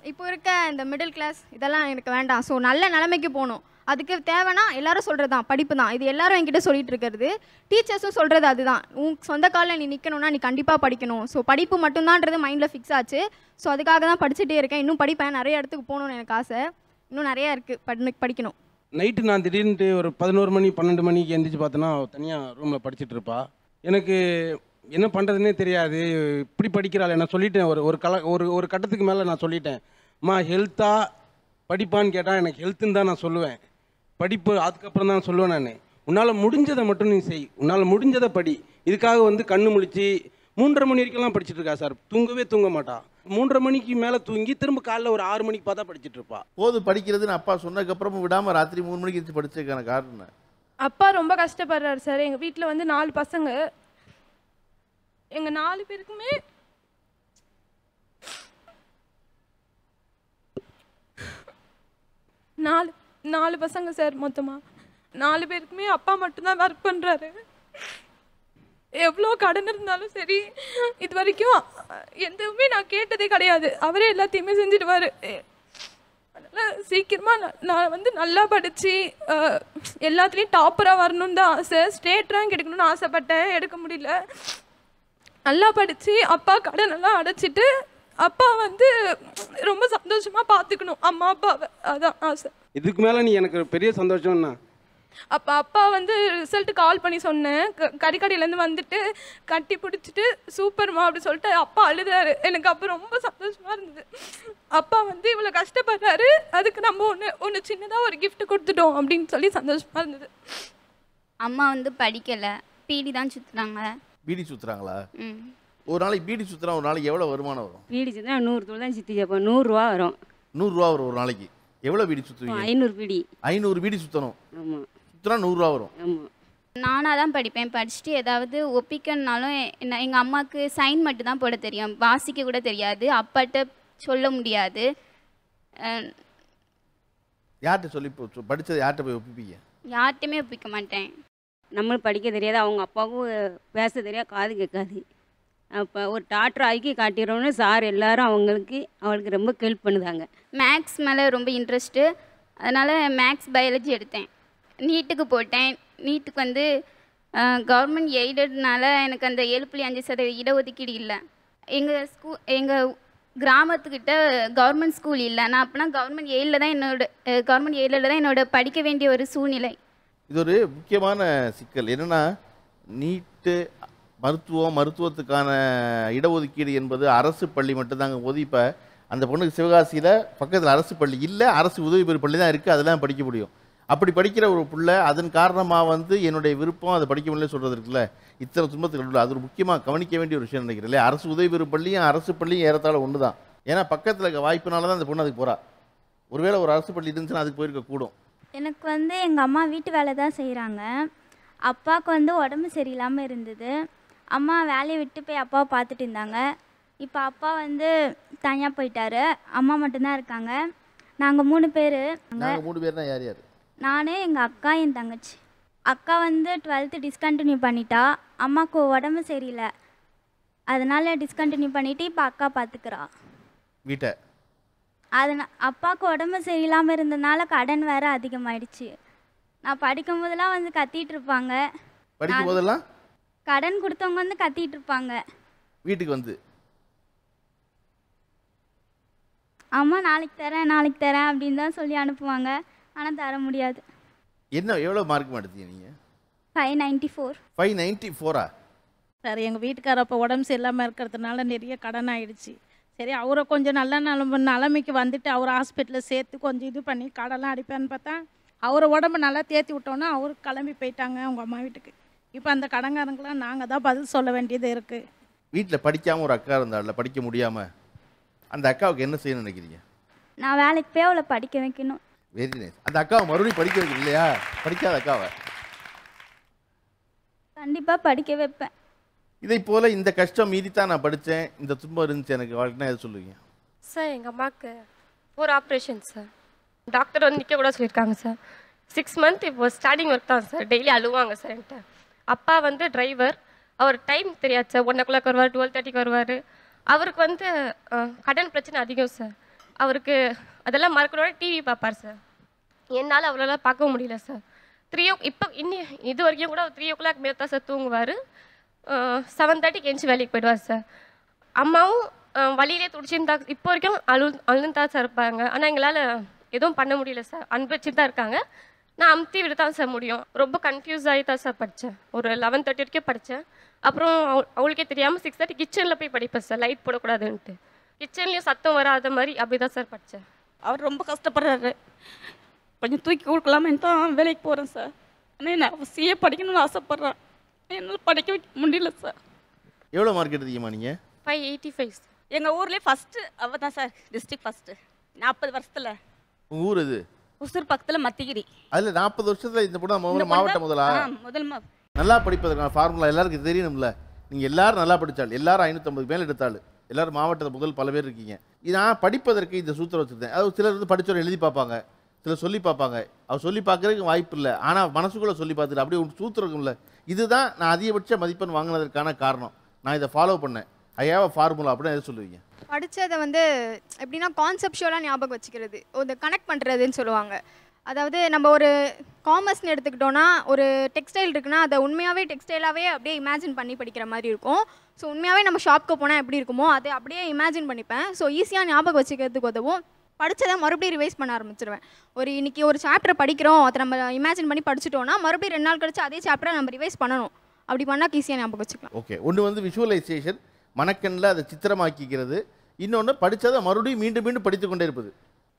Speaker 13: இப்போ இருக்க இந்த மிடில் கிளாஸ் இதெல்லாம் எனக்கு வேண்டாம் ஸோ நல்ல நிலைமைக்கு போகணும் அதுக்கு தேவைன்னா எல்லாரும் சொல்கிறது தான் படிப்பு தான் இது எல்லாரும் என்கிட்ட சொல்லிட்டு இருக்கிறது டீச்சர்ஸும் சொல்கிறது அதுதான் உன் சொந்த காலில் நீ நிற்கணும்னா நீ கண்டிப்பாக படிக்கணும் ஸோ படிப்பு மட்டும்தான்றது மைண்டில் ஃபிக்ஸ் ஆச்சு ஸோ அதுக்காக தான் படிச்சுட்டே இருக்கேன் இன்னும் படிப்பேன் நிறைய இடத்துக்கு போகணும்னு எனக்கு ஆசை இன்னும் நிறையா இருக்குது படி
Speaker 12: படிக்கணும் நைட்டு நான் திடீர்னுட்டு ஒரு பதினோரு மணி பன்னெண்டு மணிக்கு எழுந்திரிச்சு பார்த்தோன்னா தனியாக ரூமில் படிச்சுட்டு இருப்பா எனக்கு என்ன பண்ணுறதுனே தெரியாது இப்படி படிக்கிறாள் நான் சொல்லிட்டேன் ஒரு ஒரு கல ஒரு ஒரு கட்டத்துக்கு மேலே நான் சொல்லிட்டேன் மா ஹெல்த்தாக படிப்பான்னு கேட்டால் எனக்கு ஹெல்த்துன்னு தான் நான் சொல்லுவேன் படிப்பு அதுக்கப்புறம் தான் சொல்லுவேன் நான் உன்னால் முடிஞ்சதை மட்டும் நீ செய் உன்னால் முடிஞ்சதை படி இதுக்காக வந்து கண்ணு முழிச்சு மூன்றரை மணி வரைக்கும்லாம் படிச்சுட்டு இருக்கா சார் தூங்கவே தூங்க மாட்டா மூன்றரை மணிக்கு மேலே தூங்கி திரும்ப காலைல ஒரு ஆறு மணிக்கு பார்த்தா படிச்சுட்டு இருப்பா போது படிக்கிறதுன்னு அப்பா சொன்னதுக்கப்புறமும்
Speaker 1: விடாமல் ராத்திரி மூணு மணிக்கு எடுத்து படிச்சிருக்கான காரணம்
Speaker 2: அப்பா ரொம்ப கஷ்டப்படுறாரு சார் எங்கள் வீட்டில் வந்து நாலு பசங்க எங்கள்
Speaker 10: நாலு பேருக்குமே நாலு நாலு பசங்க சார் மொத்தமாக நாலு பேருக்குமே அப்பா மட்டும்தான் ஒர்க் பண்ணுறாரு எவ்வளோ கடன் இருந்தாலும் சரி இது வரைக்கும் எதுவுமே நான் கேட்டதே கிடையாது அவரே எல்லாத்தையுமே செஞ்சிடுவாரு அதனால் சீக்கிரமாக நான் வந்து நல்லா படித்து எல்லாத்துலேயும் டாப்பராக வரணும்னு தான் ஆசை ஸ்டேட் ரேங்க் எடுக்கணும்னு ஆசைப்பட்டேன் எடுக்க முடியல நல்லா படித்து அப்பா கடனெல்லாம் அடைச்சிட்டு அப்பா வந்து ரொம்ப சந்தோஷமாக பார்த்துக்கணும் அம்மா அப்பாவை அதான் ஆசை
Speaker 6: இதுக்கு மேலே
Speaker 12: நீ எனக்கு பெரிய சந்தோஷம்னா
Speaker 10: அப்போ அப்பா வந்து ரிசல்ட் கால் பண்ணி சொன்னேன் இருந்து வந்துட்டு கட்டி பிடிச்சிட்டு சூப்பர்மா அப்படின்னு சொல்லிட்டு அப்பா அழுதாரு எனக்கு அப்போ ரொம்ப சந்தோஷமாக இருந்தது அப்பா வந்து இவ்வளோ கஷ்டப்படுறாரு அதுக்கு நம்ம ஒன்று ஒன்று சின்னதாக ஒரு கிஃப்ட்
Speaker 3: கொடுத்துட்டோம் அப்படின்னு சொல்லி சந்தோஷமாக இருந்தது அம்மா வந்து படிக்கலை பீடி தான் சுத்துறாங்க
Speaker 1: பீடி சுற்றுறாங்களா ஒரு நாளைக்கு பீடி சுத்துறா ஒரு நாளைக்கு எவ்வளோ வருமானம் வரும் பீடி சுற்றுனா நூறு தான் சித்தி கேட்போம் நூறுரூவா வரும் நூறுரூவா வரும் ஒரு நாளைக்கு எவ்வளோ பீடி சுத்துவீங்க ஐநூறு பீடி ஐநூறு பீடி சுற்றணும் சுற்றினா நூறுரூவா வரும்
Speaker 3: நானாக தான் படிப்பேன் படிச்சுட்டு ஏதாவது ஒப்பிக்கணுனாலும் என்ன எங்கள் அம்மாவுக்கு சைன் மட்டும் தான் போட தெரியும் வாசிக்க கூட தெரியாது அப்பாட்ட சொல்ல முடியாது
Speaker 1: யார்கிட்ட சொல்லி படித்தது யார்கிட்ட போய் ஒப்பிப்பீங்க
Speaker 3: யார்கிட்டையுமே ஒப்பிக்க மாட்டேன் நம்மளும் படிக்க தெரியாது அவங்க அப்பாவுக்கும் பேச தெரியாது காது கேட்காது அப்போ ஒரு டாக்டர் ஆக்கி காட்டிடுறோன்னு சார் எல்லாரும் அவங்களுக்கு அவளுக்கு ரொம்ப ஹெல்ப் பண்ணுதாங்க மேக்ஸ் மேலே ரொம்ப இன்ட்ரெஸ்ட்டு அதனால் மேக்ஸ் பயாலஜி எடுத்தேன் நீட்டுக்கு போட்டேன் நீட்டுக்கு வந்து கவர்மெண்ட் எய்டட்னால எனக்கு அந்த ஏழு புள்ளி அஞ்சு சதவீத இடஒதுக்கீடு இல்லை எங்கள் ஸ்கூ எங்கள் கிராமத்துக்கிட்ட கவர்மெண்ட் ஸ்கூல் இல்லை நான் அப்போனா கவர்மெண்ட் எயிலில் தான் என்னோட கவர்மெண்ட் எயிலில் தான் என்னோட படிக்க வேண்டிய ஒரு சூழ்நிலை
Speaker 1: இது ஒரு முக்கியமான சிக்கல் என்னென்னா நீட்டு மருத்துவம் மருத்துவத்துக்கான இடஒதுக்கீடு என்பது அரசு பள்ளி மட்டும்தாங்க போது இப்போ அந்த பொண்ணுக்கு சிவகாசியில் பக்கத்தில் அரசு பள்ளி இல்லை அரசு உதவி பெறும் பள்ளி தான் இருக்குது அதெல்லாம் படிக்க முடியும் அப்படி படிக்கிற ஒரு பிள்ளை அதன் காரணமாக வந்து என்னுடைய விருப்பம் அதை படிக்க முடியல சொல்கிறது இருக்குல்ல இத்தனை துன்பத்துக்கு உள்ள அது ஒரு முக்கியமாக கவனிக்க வேண்டிய ஒரு விஷயம் நினைக்கிறேன் இல்லையா அரசு உதவி பெறும் பள்ளியும் அரசு பள்ளியும் ஏறத்தாழ ஒன்று தான் ஏன்னா பக்கத்தில் இருக்க வாய்ப்புனால தான் அந்த பொண்ணு அதுக்கு போகிறா ஒருவேளை ஒரு அரசு பள்ளி இருந்துச்சுன்னா அதுக்கு போயிருக்க கூடும்
Speaker 4: எனக்கு வந்து எங்கள் அம்மா வீட்டு வேலை தான் செய்கிறாங்க அப்பாவுக்கு வந்து உடம்பு சரியில்லாமல் இருந்தது அம்மா வேலையை விட்டு போய் அப்பாவை பார்த்துட்டு இருந்தாங்க இப்போ அப்பா வந்து தனியாக போயிட்டாரு அம்மா மட்டும்தான் இருக்காங்க நாங்கள் மூணு பேர்
Speaker 1: மூணு பேர் தான் யார் யார்
Speaker 4: நான் எங்கள் அக்கா என் தங்கச்சி அக்கா வந்து டுவெல்த்து டிஸ்கண்டினியூ பண்ணிட்டா அம்மாவுக்கு உடம்பு சரியில்லை அதனால் டிஸ்கண்டினியூ பண்ணிவிட்டு இப்போ அக்கா பார்த்துக்கிறா வீட்டை அதனால் அப்பாவுக்கு உடம்பு சரியில்லாமல் இருந்ததுனால கடன் வேறு அதிகமாயிடுச்சு நான் படிக்கும் போதெல்லாம் வந்து கத்திட்டு இருப்பாங்க
Speaker 1: படிக்கும் போதெல்லாம்
Speaker 4: கடன் கொடுத்தவங்க வந்து கத்திட்டு இருப்பாங்க வீட்டுக்கு வந்து அம்மா நாளைக்கு தரேன் நாளைக்கு தரேன் அப்படின்னு தான் சொல்லி அனுப்புவாங்க ஆனால் தர முடியாது
Speaker 1: என்ன எவ்வளோ மார்க் மாட்டீங்க நீங்கள்
Speaker 4: five ninety four
Speaker 1: five ninety ஃபோரா
Speaker 11: சார் எங்கள் வீட்டுக்கார அப்போ உடம்பு சரியில்லாமல் இருக்கிறதுனால நிறைய கடன் ஆயிடுச்சு சரி அவரை கொஞ்சம் நல்ல நிலம நிலைமைக்கு வந்துட்டு அவர் ஹாஸ்பிட்டலில் சேர்த்து கொஞ்சம் இது பண்ணி கடலாம் அடிப்பேன்னு பார்த்தா அவரை உடம்பு நல்லா தேத்தி விட்டோன்னா அவருக்கு கிளம்பி போயிட்டாங்க அவங்க அம்மா வீட்டுக்கு இப்போ அந்த கடங்காரங்களாம் நாங்கள் தான் பதில் சொல்ல வேண்டியது இருக்குது
Speaker 1: வீட்டில் படிக்காமல் ஒரு அக்கா இருந்தால படிக்க முடியாமல் அந்த அக்காவுக்கு என்ன செய்யணும்னு நினைக்கிறீங்க
Speaker 4: நான் வேலைக்கு போய் அவளை படிக்க வைக்கணும்
Speaker 1: வெரி நைஸ் அந்த அக்காவை மறுபடியும் படிக்க வைக்கணும் இல்லையா படிக்காத அக்காவை
Speaker 4: கண்டிப்பாக படிக்க வைப்பேன்
Speaker 1: இதை போல இந்த கஷ்டம் மீறி தான் நான் படித்தேன் இந்த துன்பம் இருந்துச்சு எனக்கு வாழ்க்கைனா எது சொல்லுவீங்க
Speaker 5: சார் எங்கள் அம்மாவுக்கு ஒரு ஆப்ரேஷன் சார் டாக்டர் வந்து நிற்க கூட சொல்லியிருக்காங்க சார் சிக்ஸ் மந்த் இப்போ ஸ்டார்டிங் ஒர்க் தான் சார் டெய்லி அழுவாங்க சார் என்கிட்ட அப்பா வந்து டிரைவர் அவர் டைம் தெரியாது சார் ஒன் ஓ கிளாக் வருவார் டுவெல் தேர்ட்டிக்கு வருவார் அவருக்கு வந்து கடன் பிரச்சனை அதிகம் சார் அவருக்கு அதெல்லாம் மறக்கிறோட டிவி பார்ப்பார் சார் என்னால் அவரெல்லாம் பார்க்க முடியல சார் த்ரீ ஓ இப்போ இன்னி இது வரைக்கும் கூட த்ரீ ஓ கிளாக் மேலே தான் சார் தூங்குவார் செவன் தேர்ட்டிக்கு எஞ்சி வேலைக்கு போயிடுவார் சார் அம்மாவும் வழியிலே துடிச்சிருந்தா இப்போ வரைக்கும் அழு அழுந்தா சார் இருப்பாங்க ஆனால் எங்களால் எதுவும் பண்ண முடியல சார் அனுபவிச்சுட்டு தான் இருக்காங்க நான் அமுத்தி விட தான் சார் முடியும் ரொம்ப கன்ஃபியூஸ் ஆகி தான் சார் படித்தேன் ஒரு லெவன் தேர்ட்டி வரைக்கும் படித்தேன் அப்புறம் அவளுக்கே தெரியாமல் சிக்ஸ் தேர்ட்டி கிச்சனில் போய் படிப்பேன் சார் லைட் போடக்கூடாதுன்ட்டு கிச்சன்லேயும் சத்தம் வராத மாதிரி அப்படி தான் சார் படித்தேன் அவர் ரொம்ப கஷ்டப்படுறாரு கொஞ்சம் தூக்கி கொடுக்கலாமேன்னு தான் வேலைக்கு போகிறேன் சார் ஆனால் சிஏ படிக்கணும்னு ஆசைப்பட்றேன் என்னால் படிக்க முடியல சார்
Speaker 1: எவ்வளோ மார்க் எடுத்தீங்கம்மா நீங்கள்
Speaker 5: ஃபைவ் எயிட்டி ஃபைவ் எங்கள் ஊர்லேயே ஃபஸ்ட்டு
Speaker 3: அவள் தான் சார் டிஸ்ட்ரிக்ட் ஃபஸ்ட்டு நாற்பது வருஷத்தில் உங்கள் ஊர் இது உசுர் பக்கத்துல மத்திகிரி
Speaker 1: அதுல நாற்பது வருஷத்துல இந்த பொண்ணு நம்ம மாவட்ட முதலா முதல் நல்லா படிப்பதற்கான ஃபார்முலா எல்லாருக்கும் தெரியணும்ல நீங்க எல்லாரும் நல்லா படிச்சாள் எல்லாரும் ஐநூற்றம்பது மேல் எடுத்தாள் எல்லாரும் மாவட்டத்தை முதல் பல பேர் இருக்கீங்க நான் படிப்பதற்கு இந்த சூத்திரம் வச்சுருந்தேன் அது சிலர் வந்து படித்தவர் எழுதி பார்ப்பாங்க சிலர் சொல்லி பார்ப்பாங்க அவர் சொல்லி பார்க்கறதுக்கு வாய்ப்பு இல்லை ஆனால் மனசுக்குள்ளே சொல்லி பார்த்துட்டு அப்படியே ஒரு சூத்திரம் இருக்கும்ல இதுதான் நான் அதிகபட்ச மதிப்பெண் வாங்கினதற்கான காரணம் நான் இதை ஃபாலோ பண்ணேன் ஐயாவை ஃபார்முலா அப்படின்னு எதை சொல்லுவீங்க
Speaker 13: படித்ததை வந்து எப்படின்னா கான்செப்ஷுவலாக ஞாபகம் வச்சுக்கிறது ஒரு கனெக்ட் பண்ணுறதுன்னு சொல்லுவாங்க அதாவது நம்ம ஒரு காமர்ஸ்னு எடுத்துக்கிட்டோன்னா ஒரு டெக்ஸ்டைல் இருக்குன்னா அதை உண்மையாகவே டெக்ஸ்டைலாகவே அப்படியே இமேஜின் பண்ணி படிக்கிற மாதிரி இருக்கும் ஸோ உண்மையாகவே நம்ம ஷாப்க்கு போனால் எப்படி இருக்குமோ அதை அப்படியே இமேஜின் பண்ணிப்பேன் ஸோ ஈஸியாக ஞாபகம் வச்சுக்கிறதுக்கு உதவும் படித்ததை மறுபடியும் ரிவைஸ் பண்ண ஆரம்பிச்சிருவேன் ஒரு இன்றைக்கி ஒரு சாப்டர் படிக்கிறோம் அதை நம்ம இமேஜின் பண்ணி படிச்சுட்டோம்னா மறுபடியும் ரெண்டு நாள் கழிச்சு அதே சாப்டரை நம்ம ரிவைஸ் பண்ணணும் அப்படி பண்ணால் ஈஸியாக ஞாபகம் வச்சுக்கலாம்
Speaker 1: ஓகே ஒன்று வந்து விஷுவலைசேஷன் மணக்கண்ணில் அதை சித்திரமாக்கிக்கிறது இன்னொன்று படித்ததை மறுபடியும் மீண்டும் மீண்டும் படித்து கொண்டே இருப்பது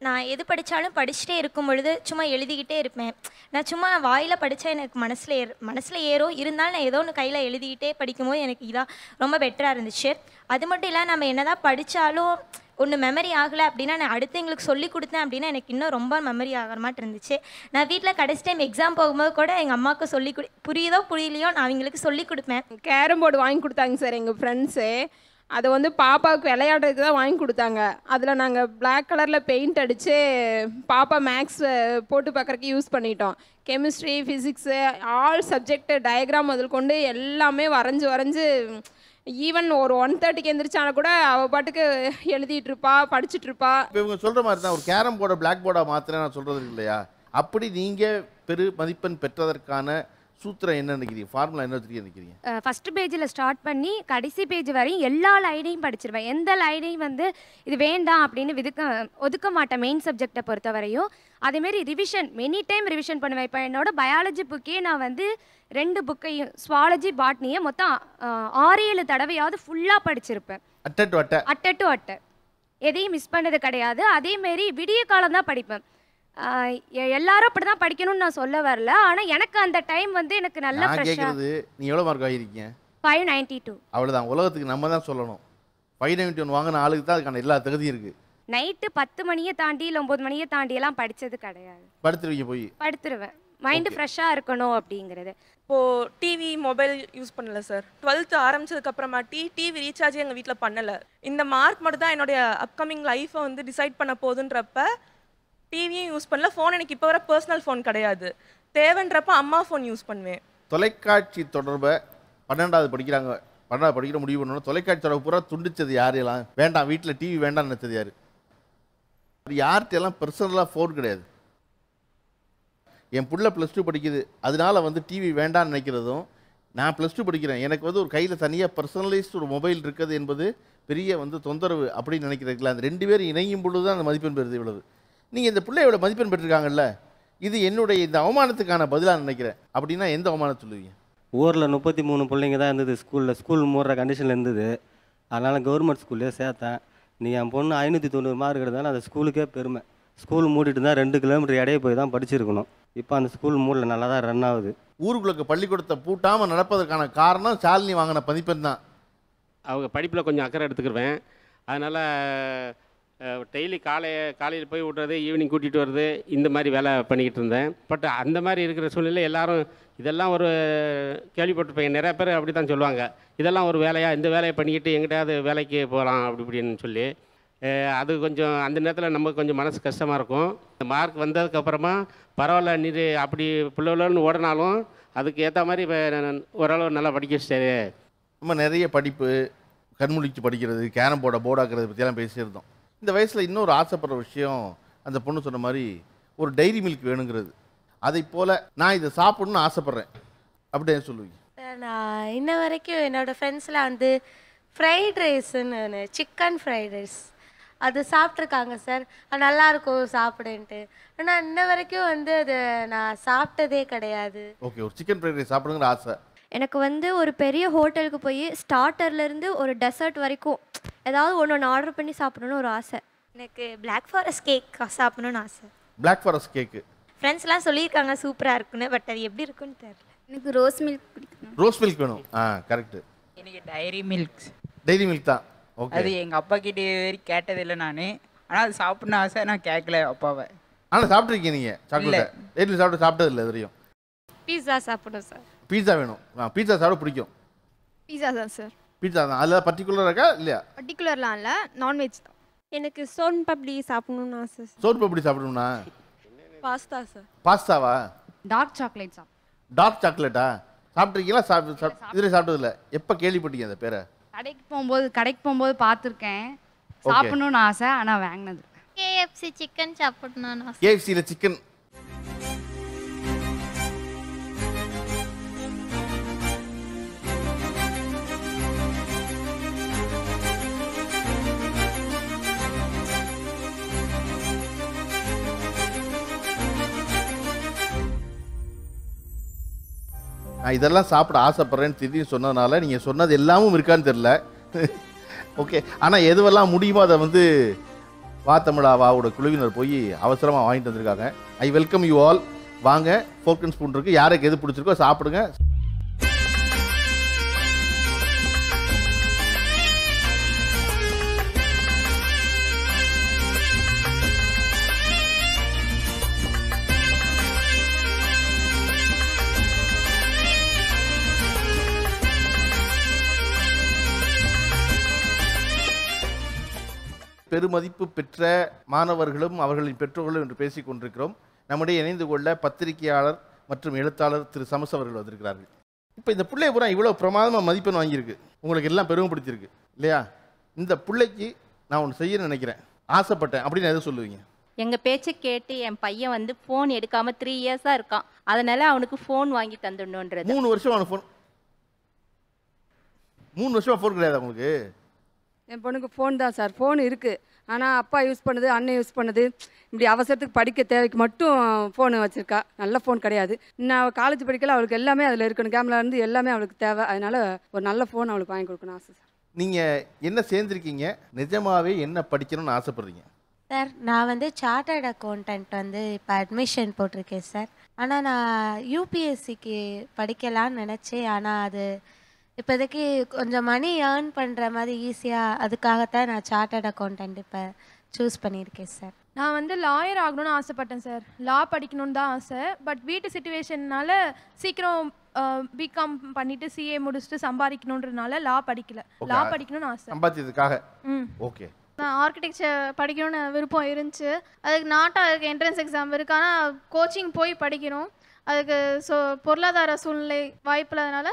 Speaker 7: நான் எது படித்தாலும் படிச்சுட்டே இருக்கும் பொழுது சும்மா எழுதிக்கிட்டே இருப்பேன் நான் சும்மா வாயில் படித்தா எனக்கு மனசில் ஏ மனசில் ஏறும் இருந்தாலும் நான் ஏதோ ஒன்று கையில் எழுதிக்கிட்டே படிக்கும்போது எனக்கு இதாக ரொம்ப பெட்டராக இருந்துச்சு அது மட்டும் இல்லை நம்ம என்ன தான் படித்தாலும் ஒன்று மெமரி ஆகலை அப்படின்னா நான் அடுத்து எங்களுக்கு சொல்லி கொடுத்தேன் அப்படின்னா எனக்கு இன்னும் ரொம்ப மெமரி ஆகிற மாதிரி இருந்துச்சு
Speaker 11: நான் வீட்டில் கடைசி டைம் எக்ஸாம் போகும்போது கூட எங்கள் அம்மாவுக்கு சொல்லி கொடு புரியுதோ புரியலையோ நான் அவங்களுக்கு சொல்லி கொடுப்பேன் கேரம் போர்டு வாங்கி கொடுத்தாங்க சார் எங்கள் ஃப்ரெண்ட்ஸு அதை வந்து பாப்பாவுக்கு விளையாடுறதுக்கு தான் வாங்கி கொடுத்தாங்க அதில் நாங்கள் பிளாக் கலரில் பெயிண்ட் அடித்து பாப்பா மேக்ஸ் போட்டு பார்க்குறக்கு யூஸ் பண்ணிட்டோம் chemistry physics all subject diagram அதில் கொண்டு எல்லாமே வரைஞ்சி வரைஞ்சி ஈவன் ஒரு ஒன் தேர்ட்டிக்கு எந்திரிச்சானா கூட அவள் பாட்டுக்கு எழுதிட்டு
Speaker 1: இருப்பா படிச்சுட்டு இருப்பா இப்போ இவங்க சொல்கிற மாதிரி தான் ஒரு கேரம் போர்டை பிளாக் போர்டா மாத்திரேன் நான் சொல்கிறது இல்லையா அப்படி நீங்கள் பெரு மதிப்பெண் பெற்றதற்கான சூத்திரம் என்ன நினைக்கிறீங்க ஃபார்முலா என்ன நினைக்கிறீங்க
Speaker 2: ஃபர்ஸ்ட் பேஜில் ஸ்டார்ட் பண்ணி கடைசி பேஜ் வரையும் எல்லா லைனையும் படிச்சிருவேன் எந்த லைனையும் வந்து இது வேண்டாம் அப்படின்னு விதுக்க ஒதுக்க மாட்டேன் மெயின் சப்ஜெக்டை பொறுத்த வரையும் அதேமாரி ரிவிஷன் மெனி டைம் ரிவிஷன் பண்ணுவேன் இப்போ என்னோட பயாலஜி புக்கே நான் வந்து ரெண்டு புக்கையும் ஸ்வாலஜி பாட்னியை மொத்தம் ஆறு ஏழு தடவையாவது ஃபுல்லாக படிச்சிருப்பேன் அட்டை டு அட்டை அட்டை டு அட்டை எதையும் மிஸ் பண்ணது கிடையாது அதேமாரி விடிய காலம் தான் படிப்பேன் எல்லாரும் அப்படி தான் படிக்கணும்னு நான் சொல்ல வரல ஆனா எனக்கு அந்த டைம் வந்து எனக்கு நல்ல நான் கேட்குறது
Speaker 1: நீ எவ்வளவு மார்க் வாங்கியிருக்கீங்க
Speaker 2: ஃபைவ் நைன்டி டூ
Speaker 1: அவ்வளோதான் உலகத்துக்கு நம்ம தான் சொல்லணும் ஃபைவ் நைன்டி ஒன் வாங்கின ஆளுக்கு தான் அதுக்கான எல்லா தகுதியும் இருக்கு
Speaker 2: நைட்டு பத்து மணியை தாண்டி இல்லை ஒம்பது மணியை தாண்டி எல்லாம் படிச்சது கிடையாது படுத்துருவீங்க போய் படுத்துருவேன் மைண்டு ஃப்ரெஷ்ஷாக இருக்கணும் அப்படிங்கிறது இப்போ டிவி மொபைல் யூஸ் பண்ணல
Speaker 11: சார் டுவெல்த்து ஆரம்பிச்சதுக்கு அப்புறமாட்டி டிவி ரீசார்ஜே எங்கள் வீட்டில் பண்ணலை இந்த மார்க் மட்டும் தான் என்னுடைய அப்கமிங் லைஃப்பை வந்து டிசைட் பண்ண போகுதுன்றப்ப டிவியும் யூஸ் பண்ணல ஃபோன் எனக்கு இப்போ வர பர்சனல் ஃபோன் கிடையாது தேவைன்றப்ப அம்மா ஃபோன் யூஸ் பண்ணுவேன்
Speaker 1: தொலைக்காட்சி தொடர்பை பன்னெண்டாவது படிக்கிறாங்க பன்னெண்டாவது படிக்கிற முடிவு பண்ணணும் தொலைக்காட்சி தொடர்பு பூரா துண்டிச்சது யார் எல்லாம் வேண்டாம் வீட்டில் டிவி வேண்டாம் நினைச்சது யார் யார்கிட்ட எல்லாம் பர்சனலாக ஃபோன் கிடையாது என் பிள்ளை ப்ளஸ் டூ படிக்குது அதனால் வந்து டிவி வேண்டாம்னு நினைக்கிறதும் நான் ப்ளஸ் டூ படிக்கிறேன் எனக்கு வந்து ஒரு கையில் தனியாக பர்சனலைஸ்டு ஒரு மொபைல் இருக்குது என்பது பெரிய வந்து தொந்தரவு அப்படின்னு நினைக்கிறீங்களா அந்த ரெண்டு பேரும் இணையும் பொழுது தான் அந்த மதிப்பெண் பெறுது இவ்வளவு நீங்கள் இந்த பிள்ளை எவ்வளோ மதிப்பெண் பெற்றிருக்காங்கல்ல இது என்னுடைய இந்த அவமானத்துக்கான பதிலாக நினைக்கிறேன்
Speaker 6: அப்படின்னா எந்த அவமானம் சொல்லுவீங்க ஊரில் முப்பத்தி மூணு பிள்ளைங்க தான் இருந்தது ஸ்கூலில் ஸ்கூல் மூடுற கண்டிஷனில் இருந்தது அதனால் கவர்மெண்ட் ஸ்கூல்லே சேர்த்தேன் நீ என் பொண்ணு ஐநூற்றி தொண்ணூறு மார்க் எடுத்தாலும் அந்த ஸ்கூலுக்கே பெருமை ஸ்கூல் மூடிட்டு தான் ரெண்டு கிலோமீட்டர் இடையே போய் தான் படிச்சிருக்கணும் இப்போ அந்த ஸ்கூல் மூடல நல்லா தான் ரன் ஆகுது
Speaker 1: ஊருக்குள்ள பள்ளிக்கூடத்தை பூட்டாமல் நடப்பதற்கான காரணம் சாலினி வாங்கின பதிப்பெண் தான்
Speaker 6: அவங்க படிப்பில் கொஞ்சம் அக்கறை எடுத்துக்கிடுவேன் அதனால் டெய்லி காலை காலையில் போய் விட்றது ஈவினிங் கூட்டிகிட்டு வர்றது இந்த மாதிரி வேலை பண்ணிக்கிட்டு இருந்தேன் பட் அந்த மாதிரி இருக்கிற சூழ்நிலை எல்லாரும் இதெல்லாம் ஒரு கேள்விப்பட்டிருப்பேன் நிறைய பேர் அப்படி தான் சொல்லுவாங்க இதெல்லாம் ஒரு வேலையாக இந்த வேலையை பண்ணிக்கிட்டு எங்கிட்டயாவது வேலைக்கு போகலாம் அப்படி இப்படின்னு சொல்லி அது கொஞ்சம் அந்த நேரத்தில் நமக்கு கொஞ்சம் மனசு கஷ்டமாக இருக்கும் இந்த மார்க் வந்ததுக்கப்புறமா பரவாயில்ல நீர் அப்படி பிள்ளைன்னு ஓடினாலும் அதுக்கு ஏற்ற மாதிரி ஓரளவு நல்லா படிக்க சரி
Speaker 1: நம்ம நிறைய படிப்பு கண்முழிச்சு படிக்கிறது கேரம் போர்டை போர்டாக்குறது பற்றியெல்லாம் பேசியிருந்தோம் இந்த வயசில் இன்னொரு ஆசைப்படுற விஷயம் அந்த பொண்ணு சொன்ன மாதிரி ஒரு டைரி மில்க் வேணுங்கிறது அதை போல் நான் இதை சாப்பிடணும்னு ஆசைப்பட்றேன் அப்படியே சொல்லுவீங்க
Speaker 10: நான் இன்ன வரைக்கும் என்னோடய ஃப்ரெண்ட்ஸில் வந்து ஃப்ரைட் ரைஸ்ன்னு சிக்கன் ஃப்ரைட் ரைஸ் அது சாப்பிட்ருக்காங்க சார் நல்லா இருக்கும் சாப்பிடுன்ட்டு ஆனால் இன்ன வரைக்கும் வந்து அது நான் சாப்பிட்டதே கிடையாது
Speaker 1: ஓகே ஒரு சிக்கன் ஃப்ரைட் ரைஸ் சாப்பிடுங்கிற ஆசை
Speaker 10: எனக்கு வந்து ஒரு பெரிய
Speaker 9: ஹோட்டலுக்கு போய் ஸ்டார்டர்லேருந்து ஒரு டெசர்ட் வரைக்கும் ஏதாவது ஒன்று ஒன்று ஆர்டர் பண்ணி சாப்பிடணும்னு ஒரு ஆசை
Speaker 7: எனக்கு பிளாக் ஃபாரஸ்ட் கேக் சாப்பிடணும்னு ஆசை
Speaker 1: பிளாக் ஃபாரஸ்ட் கேக்கு
Speaker 7: ஃப்ரெண்ட்ஸ்லாம்
Speaker 3: சொல்லியிருக்காங்க சூப்பராக இருக்குன்னு பட் அது எப்படி இருக்குன்னு தெரியல எனக்கு ரோஸ் மில்க்
Speaker 1: பிடிக்கும் ரோஸ் மில்க் வேணும் ஆ கரெக்ட்
Speaker 11: எனக்கு டைரி மில்க்
Speaker 1: டைரி மில்க் தான் ஓகே அது
Speaker 11: எங்கள் அப்பா கிட்ட வரைக்கும் கேட்டதில்லை நான் ஆனால் அது சாப்பிடணும் ஆசை நான் கேட்கல அப்பாவை
Speaker 1: ஆனால் சாப்பிட்ருக்கீங்க நீங்கள் சாக்லேட் வீட்டில் சாப்பிட்டு சாப்பிட்டது தெரியும் வரையும்
Speaker 13: பீஸா சாப்பிடணும் சார்
Speaker 1: பீஸா வேணும் ஆ பீஸா சாப்பிட பிடிக்கும்
Speaker 13: பீஸா தான் சார்
Speaker 1: பீட்சா தான் அதில் பர்டிகுலராக இருக்கா இல்லையா
Speaker 13: பர்டிகுலர்லாம் இல்லை நான்வெஜ் தான்
Speaker 2: எனக்கு சோன் பப்டி சாப்பிடணும்னு ஆசை
Speaker 1: சோன் பப்டி சாப்பிடணும்னா பாஸ்தா சார் பாஸ்தாவா
Speaker 2: டார்க் சாக்லேட் சாப்பிடும்
Speaker 1: டார்க் சாக்லேட்டா சாப்பிட்ருக்கீங்களா சாப்பிட்டு இதில் சாப்பிட்டதில்ல எப்போ கேள்விப்பட்டீங்க அந்த பேரை
Speaker 8: கடைக்கு போகும்போது கடைக்கு போகும்போது பார்த்துருக்கேன்
Speaker 1: சாப்பிடணும்னு ஆசை ஆனால் வாங்கினது
Speaker 8: கேஎஃப்சி சிக்கன் சாப்பிடணும்னு ஆசை
Speaker 1: கேஎஃப்சியில் சிக்கன் நான் இதெல்லாம் சாப்பிட ஆசைப்பட்றேன்னு திடீர்னு சொன்னதுனால நீங்கள் சொன்னது எல்லாமும் இருக்கான்னு தெரில ஓகே ஆனால் எதுவெல்லாம் முடியுமோ அதை வந்து வா தமிழாவாவோட குழுவினர் போய் அவசரமாக வாங்கிட்டு வந்திருக்காங்க ஐ வெல்கம் யூ ஆல் வாங்க ஃபோர்க் அண்ட் ஸ்பூன் இருக்குது யாருக்கு எது பிடிச்சிருக்கோ சாப்பிடுங்க பெருமதிப்பு பெற்ற மாணவர்களும் அவர்களின் பெற்றோர்களும் என்று பேசிக் கொண்டிருக்கிறோம் நம்முடைய இணைந்து கொள்ள பத்திரிகையாளர் மற்றும் எழுத்தாளர் திரு சமஸ் அவர்கள் வந்திருக்கிறார்கள் இப்போ இந்த பிள்ளை பூரா இவ்வளோ பிரமாதமாக மதிப்பெண் வாங்கியிருக்கு உங்களுக்கு எல்லாம் பெருமைப்படுத்தியிருக்கு இல்லையா இந்த பிள்ளைக்கு நான் ஒன்று செய்ய நினைக்கிறேன் ஆசைப்பட்டேன் அப்படின்னு எதை சொல்லுவீங்க
Speaker 11: எங்கள் பேச்சை கேட்டு என் பையன் வந்து ஃபோன் எடுக்காமல் த்ரீ இயர்ஸாக இருக்கான் அதனால அவனுக்கு ஃபோன் வாங்கி தந்துடணுன்றது மூணு
Speaker 1: வருஷம் அவனுக்கு ஃபோன் மூணு வருஷமாக ஃபோன் கிடையாது உங்களுக்கு
Speaker 11: என் பொண்ணுக்கு ஃபோன் தான் சார் ஃபோன் இருக்குது ஆனால் அப்பா யூஸ் பண்ணுது அண்ணன் யூஸ் பண்ணுது இப்படி அவசரத்துக்கு படிக்க தேவைக்கு மட்டும் ஃபோனு வச்சுருக்கா நல்ல ஃபோன் கிடையாது நான் காலேஜ் படிக்கல அவளுக்கு எல்லாமே அதில் இருக்கணும் கேமரா இருந்து எல்லாமே அவளுக்கு தேவை அதனால் ஒரு நல்ல ஃபோன் அவளுக்கு வாங்கி கொடுக்கணும் ஆசை சார்
Speaker 1: நீங்கள் என்ன சேர்ந்துருக்கீங்க நிஜமாகவே என்ன படிக்கணும்னு ஆசைப்பட்றீங்க
Speaker 10: சார் நான் வந்து சார்ட்டர்ட் அக்கௌண்டன்ட் வந்து இப்போ அட்மிஷன் போட்டிருக்கேன் சார் ஆனால் நான் யூபிஎஸ்சிக்கு படிக்கலான்னு நினச்சேன் ஆனால் அது இப்போதைக்கு கொஞ்சம் மணி ஏர்ன் பண்ணுற மாதிரி ஈஸியாக அதுக்காகத்தான் நான் சார்ட்டர்ட் அக்கௌண்டன்ட் இப்போ சூஸ் பண்ணியிருக்கேன் சார்
Speaker 2: நான் வந்து லாயர் ஆகணும்னு ஆசைப்பட்டேன் சார் லா படிக்கணும்னு தான் ஆசை பட் வீட்டு சுச்சுவேஷன்னால சீக்கிரம் பிகாம் பண்ணிட்டு சிஏ முடிச்சுட்டு சம்பாதிக்கணுன்றனால லா படிக்கல லா படிக்கணும்னு ஆசை
Speaker 1: சம்பாதிச்சதுக்காக ஓகே
Speaker 2: நான் ஆர்கிடெக்சர்
Speaker 13: படிக்கணும்னு விருப்பம் இருந்துச்சு அதுக்கு நாட்டா அதுக்கு என்ட்ரன்ஸ் எக்ஸாம் இருக்கு ஆனால் கோச்சிங் போய் படிக்கணும் அதுக்கு ஸோ பொருளாதார சூழ்நிலை வாய்ப்பு இல்லாதனால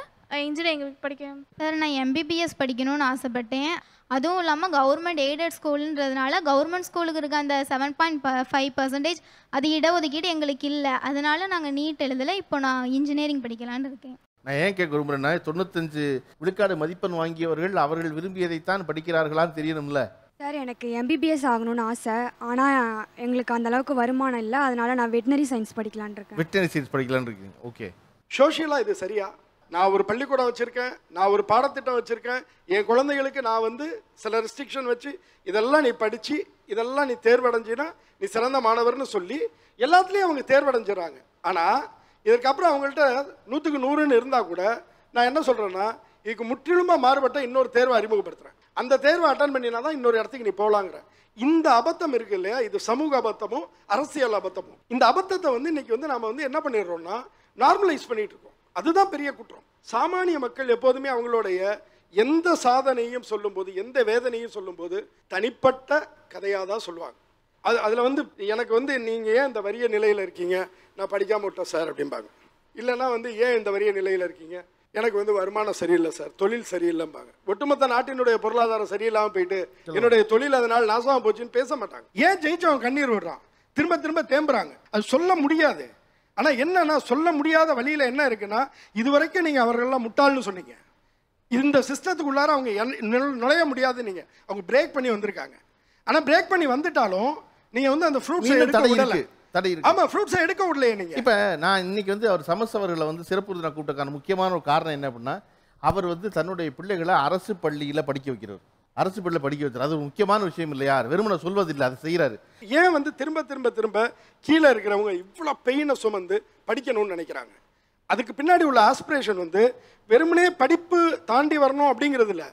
Speaker 13: இன்ஜினியரிங் எங்களுக்கு படிக்க சார் நான் எம்பிபிஎஸ் படிக்கணும்னு ஆசைப்பட்டேன் அதுவும் இல்லாமல் கவர்மெண்ட் எய்டட் ஸ்கூலுன்றதுனால
Speaker 4: கவர்மெண்ட் ஸ்கூலுக்கு இருக்க அந்த செவன் பாயிண்ட் ஃபைவ் பர்சன்டேஜ் அது இடஒதுக்கீடு எங்களுக்கு இல்லை அதனால நாங்கள் நீட் எழுதலை இப்போ நான் இன்ஜினியரிங் படிக்கலான்னு இருக்கேன்
Speaker 1: நான் ஏன் கேட்க விரும்புகிறேன்னா தொண்ணூத்தஞ்சு விழுக்காடு மதிப்பெண் வாங்கியவர்கள் அவர்கள் விரும்பியதைத்தான் படிக்கிறார்களான்னு தெரியணும்ல
Speaker 2: சார் எனக்கு எம்பிபிஎஸ் ஆகணும்னு ஆசை ஆனால் எங்களுக்கு அந்த அளவுக்கு வருமானம் இல்லை அதனால நான் வெட்டினரி சயின்ஸ் படிக்கலான் இருக்கேன்
Speaker 12: வெட்டினரி
Speaker 1: சயின்ஸ் படிக்கலான் இருக்கேன் ஓகே
Speaker 12: சோஷியலாக இது சரியா நான் ஒரு பள்ளிக்கூடம் வச்சுருக்கேன் நான் ஒரு பாடத்திட்டம் வச்சுருக்கேன் என் குழந்தைகளுக்கு நான் வந்து சில ரெஸ்ட்ரிக்ஷன் வச்சு இதெல்லாம் நீ படித்து இதெல்லாம் நீ தேர்வடைஞ்சினா நீ சிறந்த மாணவர்னு சொல்லி எல்லாத்துலேயும் அவங்க தேர்வடைஞ்சிடறாங்க ஆனால் இதற்கப்புறம் அவங்கள்ட்ட நூற்றுக்கு நூறுன்னு இருந்தால் கூட நான் என்ன சொல்கிறேன்னா இதுக்கு முற்றிலுமாக மாறுபட்ட இன்னொரு தேர்வை அறிமுகப்படுத்துகிறேன் அந்த தேர்வை அட்டன் பண்ணினா தான் இன்னொரு இடத்துக்கு நீ போகலாங்கிற இந்த அபத்தம் இருக்கு இல்லையா இது சமூக அபத்தமும் அரசியல் அபத்தமும் இந்த அபத்தத்தை வந்து இன்னைக்கு வந்து நம்ம வந்து என்ன பண்ணிடுறோம்னா நார்மலைஸ் பண்ணிட்டு இருக்கோம் அதுதான் பெரிய குற்றம் சாமானிய மக்கள் எப்போதுமே அவங்களுடைய எந்த சாதனையும் சொல்லும்போது எந்த வேதனையும் சொல்லும்போது தனிப்பட்ட கதையாக தான் சொல்லுவாங்க அது அதில் வந்து எனக்கு வந்து நீங்கள் ஏன் இந்த வரிய நிலையில் இருக்கீங்க நான் படிக்காம விட்டேன் சார் அப்படிம்பாங்க இல்லைன்னா வந்து ஏன் இந்த வரிய நிலையில் இருக்கீங்க எனக்கு வந்து வருமானம் சரியில்லை சார் தொழில் சரியில்லைம்பாங்க ஒட்டுமொத்த நாட்டினுடைய பொருளாதாரம் சரியில்லாமல் போயிட்டு என்னுடைய தொழில் அதனால் நாசமாக போச்சுன்னு பேச மாட்டாங்க ஏன் ஜெயிச்சவங்க கண்ணீர் விடுறான் திரும்ப திரும்ப தேம்புறாங்க அது சொல்ல முடியாது ஆனால் என்னன்னா சொல்ல முடியாத வழியில் என்ன இருக்குன்னா இது வரைக்கும் நீங்கள் அவர்களெல்லாம் முட்டாள்னு சொன்னீங்க இந்த சிஸ்டத்துக்குள்ளார அவங்க நுழைய முடியாது நீங்கள் அவங்க பிரேக் பண்ணி வந்திருக்காங்க ஆனால் பிரேக் பண்ணி வந்துட்டாலும் நீங்கள் வந்து அந்த ஃப்ரூட்ஸை எடுக்க விடலை தடை ஆமாம் ஃப்ரூட்ஸை எடுக்க விடலையே நீங்கள் இப்போ
Speaker 1: நான் இன்னைக்கு வந்து அவர் சமஸ்தவர்களை வந்து சிறப்பு விருந்தினர் கூப்பிட்டக்கான முக்கியமான ஒரு காரணம் என்ன அப்படின்னா அவர் வந்து தன்னுடைய பிள்ளைகளை அரசு பள்ளியில் படிக்க வைக்கிறவர் அரசு பள்ளியில் படிக்க வைத்தார் அது முக்கியமான விஷயம் இல்லையா வெறுமனை சொல்வதில்லை அதை செய்கிறாரு
Speaker 12: ஏன் வந்து திரும்ப திரும்ப திரும்ப கீழே இருக்கிறவங்க இவ்வளோ பெயினை சுமந்து படிக்கணும்னு நினைக்கிறாங்க அதுக்கு பின்னாடி உள்ள ஆஸ்பிரேஷன் வந்து வெறுமனே படிப்பு தாண்டி வரணும் அப்படிங்கிறது இல்லை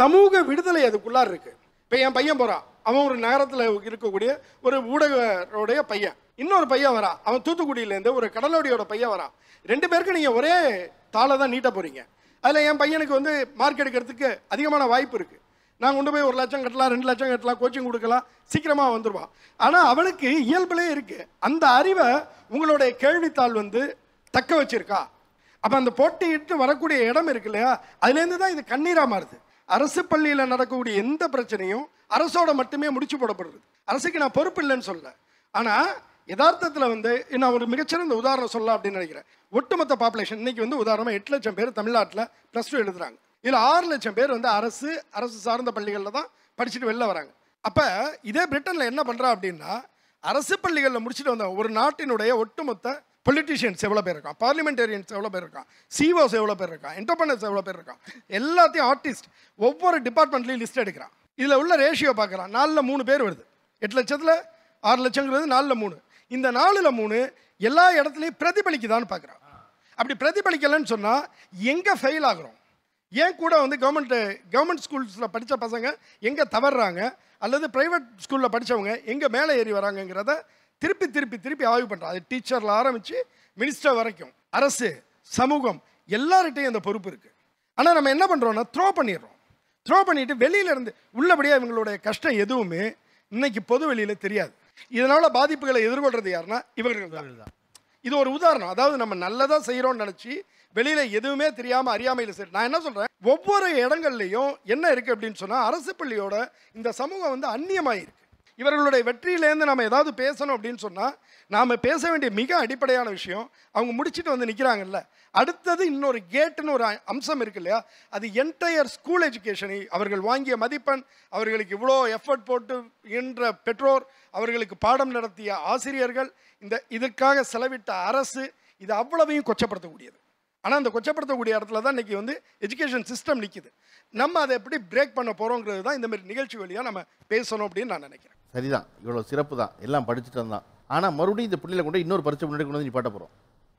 Speaker 12: சமூக விடுதலை அதுக்குள்ளார் இருக்குது இப்போ என் பையன் போகிறான் அவன் ஒரு நகரத்தில் இருக்கக்கூடிய ஒரு ஊடகருடைய பையன் இன்னொரு பையன் வரான் அவன் தூத்துக்குடியிலேருந்து ஒரு கடலோடியோட பையன் வரான் ரெண்டு பேருக்கு நீங்கள் ஒரே தாளை தான் நீட்ட போகிறீங்க அதில் என் பையனுக்கு வந்து மார்க் எடுக்கிறதுக்கு அதிகமான வாய்ப்பு இருக்குது நான் கொண்டு போய் ஒரு லட்சம் கட்டலாம் ரெண்டு லட்சம் கட்டலாம் கோச்சிங் கொடுக்கலாம் சீக்கிரமாக வந்துடுவான் ஆனால் அவனுக்கு இயல்பிலே இருக்குது அந்த அறிவை உங்களுடைய கேள்வித்தாள் வந்து தக்க வச்சிருக்கா அப்போ அந்த போட்டியிட்டு வரக்கூடிய இடம் இருக்கு இல்லையா அதுலேருந்து தான் இது கண்ணீராக மாறுது அரசு பள்ளியில் நடக்கக்கூடிய எந்த பிரச்சனையும் அரசோட மட்டுமே முடிச்சு போடப்படுறது அரசுக்கு நான் பொறுப்பு இல்லைன்னு சொல்ல ஆனால் யதார்த்தத்தில் வந்து நான் ஒரு மிகச்சிறந்த உதாரணம் சொல்லலாம் அப்படின்னு நினைக்கிறேன் ஒட்டுமொத்த பாப்புலேஷன் இன்னைக்கு வந்து உதாரணமாக எட்டு லட்சம் பேர் தமிழ்நாட்டில் ப்ளஸ் டூ எழுதுறாங்க இதில் ஆறு லட்சம் பேர் வந்து அரசு அரசு சார்ந்த பள்ளிகளில் தான் படிச்சுட்டு வெளில வராங்க அப்போ இதே பிரிட்டனில் என்ன பண்ணுறா அப்படின்னா அரசு பள்ளிகளில் முடிச்சுட்டு வந்த ஒரு நாட்டினுடைய ஒட்டுமொத்த பொலிட்டிஷியன்ஸ் எவ்வளோ பேர் இருக்கான் பார்லிமெண்டேரியன்ஸ் எவ்வளோ பேர் இருக்கான் சிஓஸ் e எவ்வளோ பேர் இருக்கான் என்டர்பிரனர்ஸ் எவ்வளோ பேர் இருக்கான் எல்லாத்தையும் ஆர்டிஸ்ட் ஒவ்வொரு டிபார்ட்மெண்ட்லேயும் லிஸ்ட் எடுக்கிறான் இதில் உள்ள ரேஷியோ பார்க்குறான் நாலில் மூணு பேர் வருது எட்டு லட்சத்தில் ஆறு லட்சங்கிறது நாலில் மூணு இந்த நாலில் மூணு எல்லா இடத்துலையும் பிரதிபலிக்குதான்னு பார்க்குறான் அப்படி பிரதிபலிக்கலைன்னு சொன்னால் எங்கே ஃபெயில் ஆகுறோம் ஏன் கூட வந்து கவர்மெண்ட் கவர்மெண்ட் ஸ்கூல்ஸில் படித்த பசங்க எங்கே தவறுறாங்க அல்லது ப்ரைவேட் ஸ்கூலில் படித்தவங்க எங்கே மேலே ஏறி வராங்கங்கிறத திருப்பி திருப்பி திருப்பி ஆய்வு பண்ணுறோம் அது டீச்சரில் ஆரம்பித்து மினிஸ்டர் வரைக்கும் அரசு சமூகம் எல்லார்கிட்டையும் அந்த பொறுப்பு இருக்குது ஆனால் நம்ம என்ன பண்ணுறோன்னா த்ரோ பண்ணிடுறோம் த்ரோ பண்ணிவிட்டு வெளியிலேருந்து உள்ளபடியாக இவங்களுடைய கஷ்டம் எதுவுமே இன்னைக்கு பொது வெளியில் தெரியாது இதனால் பாதிப்புகளை எதிர்கொள்கிறது யாருன்னா இவர்கள் தான் இது ஒரு உதாரணம் அதாவது நம்ம நல்லதாக செய்கிறோம்னு நினச்சி வெளியில் எதுவுமே தெரியாமல் அறியாமையில் சரி நான் என்ன சொல்கிறேன் ஒவ்வொரு இடங்கள்லையும் என்ன இருக்குது அப்படின்னு சொன்னால் அரசு பள்ளியோட இந்த சமூகம் வந்து அந்நியமாயிருக்கு இவர்களுடைய வெற்றியிலேருந்து நம்ம ஏதாவது பேசணும் அப்படின்னு சொன்னால் நாம் பேச வேண்டிய மிக அடிப்படையான விஷயம் அவங்க முடிச்சுட்டு வந்து நிற்கிறாங்கல்ல அடுத்தது இன்னொரு கேட்டுன்னு ஒரு அம்சம் இருக்கு இல்லையா அது என்டையர் ஸ்கூல் எஜுகேஷனை அவர்கள் வாங்கிய மதிப்பெண் அவர்களுக்கு இவ்வளோ எஃபர்ட் போட்டு என்ற பெற்றோர் அவர்களுக்கு பாடம் நடத்திய ஆசிரியர்கள் இந்த இதற்காக செலவிட்ட அரசு இது அவ்வளவையும் கொச்சப்படுத்தக்கூடியது ஆனால் அந்த கொச்சப்படுத்தக்கூடிய இடத்துல தான் இன்றைக்கி வந்து எஜுகேஷன் சிஸ்டம் நிற்கிது நம்ம அதை எப்படி பிரேக் பண்ண போகிறோங்கிறது தான் இந்தமாரி நிகழ்ச்சி வழியாக நம்ம பேசணும் அப்படின்னு நான் நினைக்கிறேன்
Speaker 1: சரிதான் இவ்வளோ சிறப்பு தான் எல்லாம் படிச்சுட்டு வந்தான் ஆனால் மறுபடியும் இந்த பிள்ளைகளை கொண்டு இன்னொரு பரிச்சை முன்னாடி கொண்டு வந்து நீ பாட்ட போகிறோம்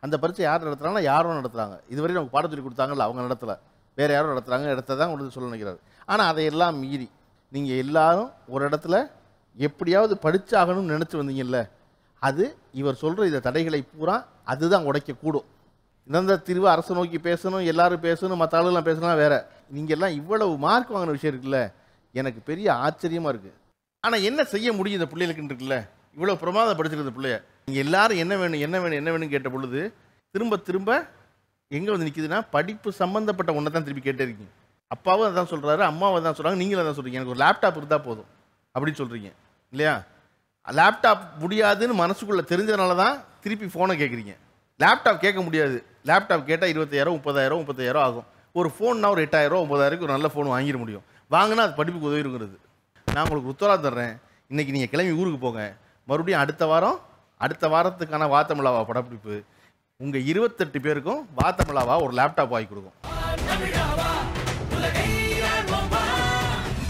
Speaker 1: அந்த பரிச்சை யார் நடத்துகிறாங்கன்னா யாரும் நடத்துகிறாங்க இதுவரை நமக்கு பாடத்துறை கொடுத்தாங்கல்ல அவங்க நடத்தலை வேறு யாரும் நடத்துகிறாங்க இடத்த தான் கொண்டு சொல்ல நினைக்கிறாரு ஆனால் அதையெல்லாம் மீறி நீங்கள் எல்லாரும் ஒரு இடத்துல எப்படியாவது படித்தாகணும்னு நினச்சி வந்தீங்கல்ல அது இவர் சொல்கிற இந்த தடைகளை பூரா அதுதான் உடைக்கக்கூடும் இந்தந்த திருவு அரசு நோக்கி பேசணும் எல்லாரும் பேசணும் மற்ற ஆளுலாம் பேசணும் வேற எல்லாம் இவ்வளவு மார்க் வாங்கின விஷயம் இருக்குல்ல எனக்கு பெரிய ஆச்சரியமாக இருக்குது ஆனால் என்ன செய்ய முடியும் இந்த பிள்ளைகளுக்குன்னு இருக்குல்ல இவ்வளோ பிரமாதம் படிச்சிருக்கு பிள்ளைய நீங்கள் எல்லாரும் என்ன வேணும் என்ன வேணும் என்ன வேணும் கேட்ட பொழுது திரும்ப திரும்ப எங்கே வந்து நிற்கிதுன்னா படிப்பு சம்மந்தப்பட்ட ஒன்றை தான் திருப்பி கேட்டே இருக்கீங்க அப்பாவும் அதான் சொல்கிறாரு அம்மாவும் தான் சொல்கிறாங்க நீங்களும் தான் சொல்கிறீங்க எனக்கு ஒரு லேப்டாப் இருந்தால் போதும் அப்படின்னு சொல்கிறீங்க இல்லையா லேப்டாப் முடியாதுன்னு மனசுக்குள்ளே தெரிஞ்சதுனால தான் திருப்பி ஃபோனை கேட்குறீங்க லேப்டாப் கேட்க முடியாது லேப்டாப் கேட்டால் இருபத்தாயிரம் முப்பதாயிரம் முப்பத்தாயிரம் ஆகும் ஒரு ஃபோன்னா ஒரு எட்டாயிரம் ஒம்பதாயிரம் ஒரு நல்ல ஃபோன் வாங்கிட முடியும் வாங்கினா அது படிப்புக்கு உதவி இருக்கிறது நான் உங்களுக்கு உத்தரவாக தர்றேன் இன்றைக்கி நீங்கள் கிளம்பி ஊருக்கு போங்க மறுபடியும் அடுத்த வாரம் அடுத்த வாரத்துக்கான வாத்தமிழாவா படப்பிடிப்பு உங்கள் இருபத்தெட்டு பேருக்கும் வாத்தமிழாவா ஒரு லேப்டாப் வாங்கி கொடுக்கும்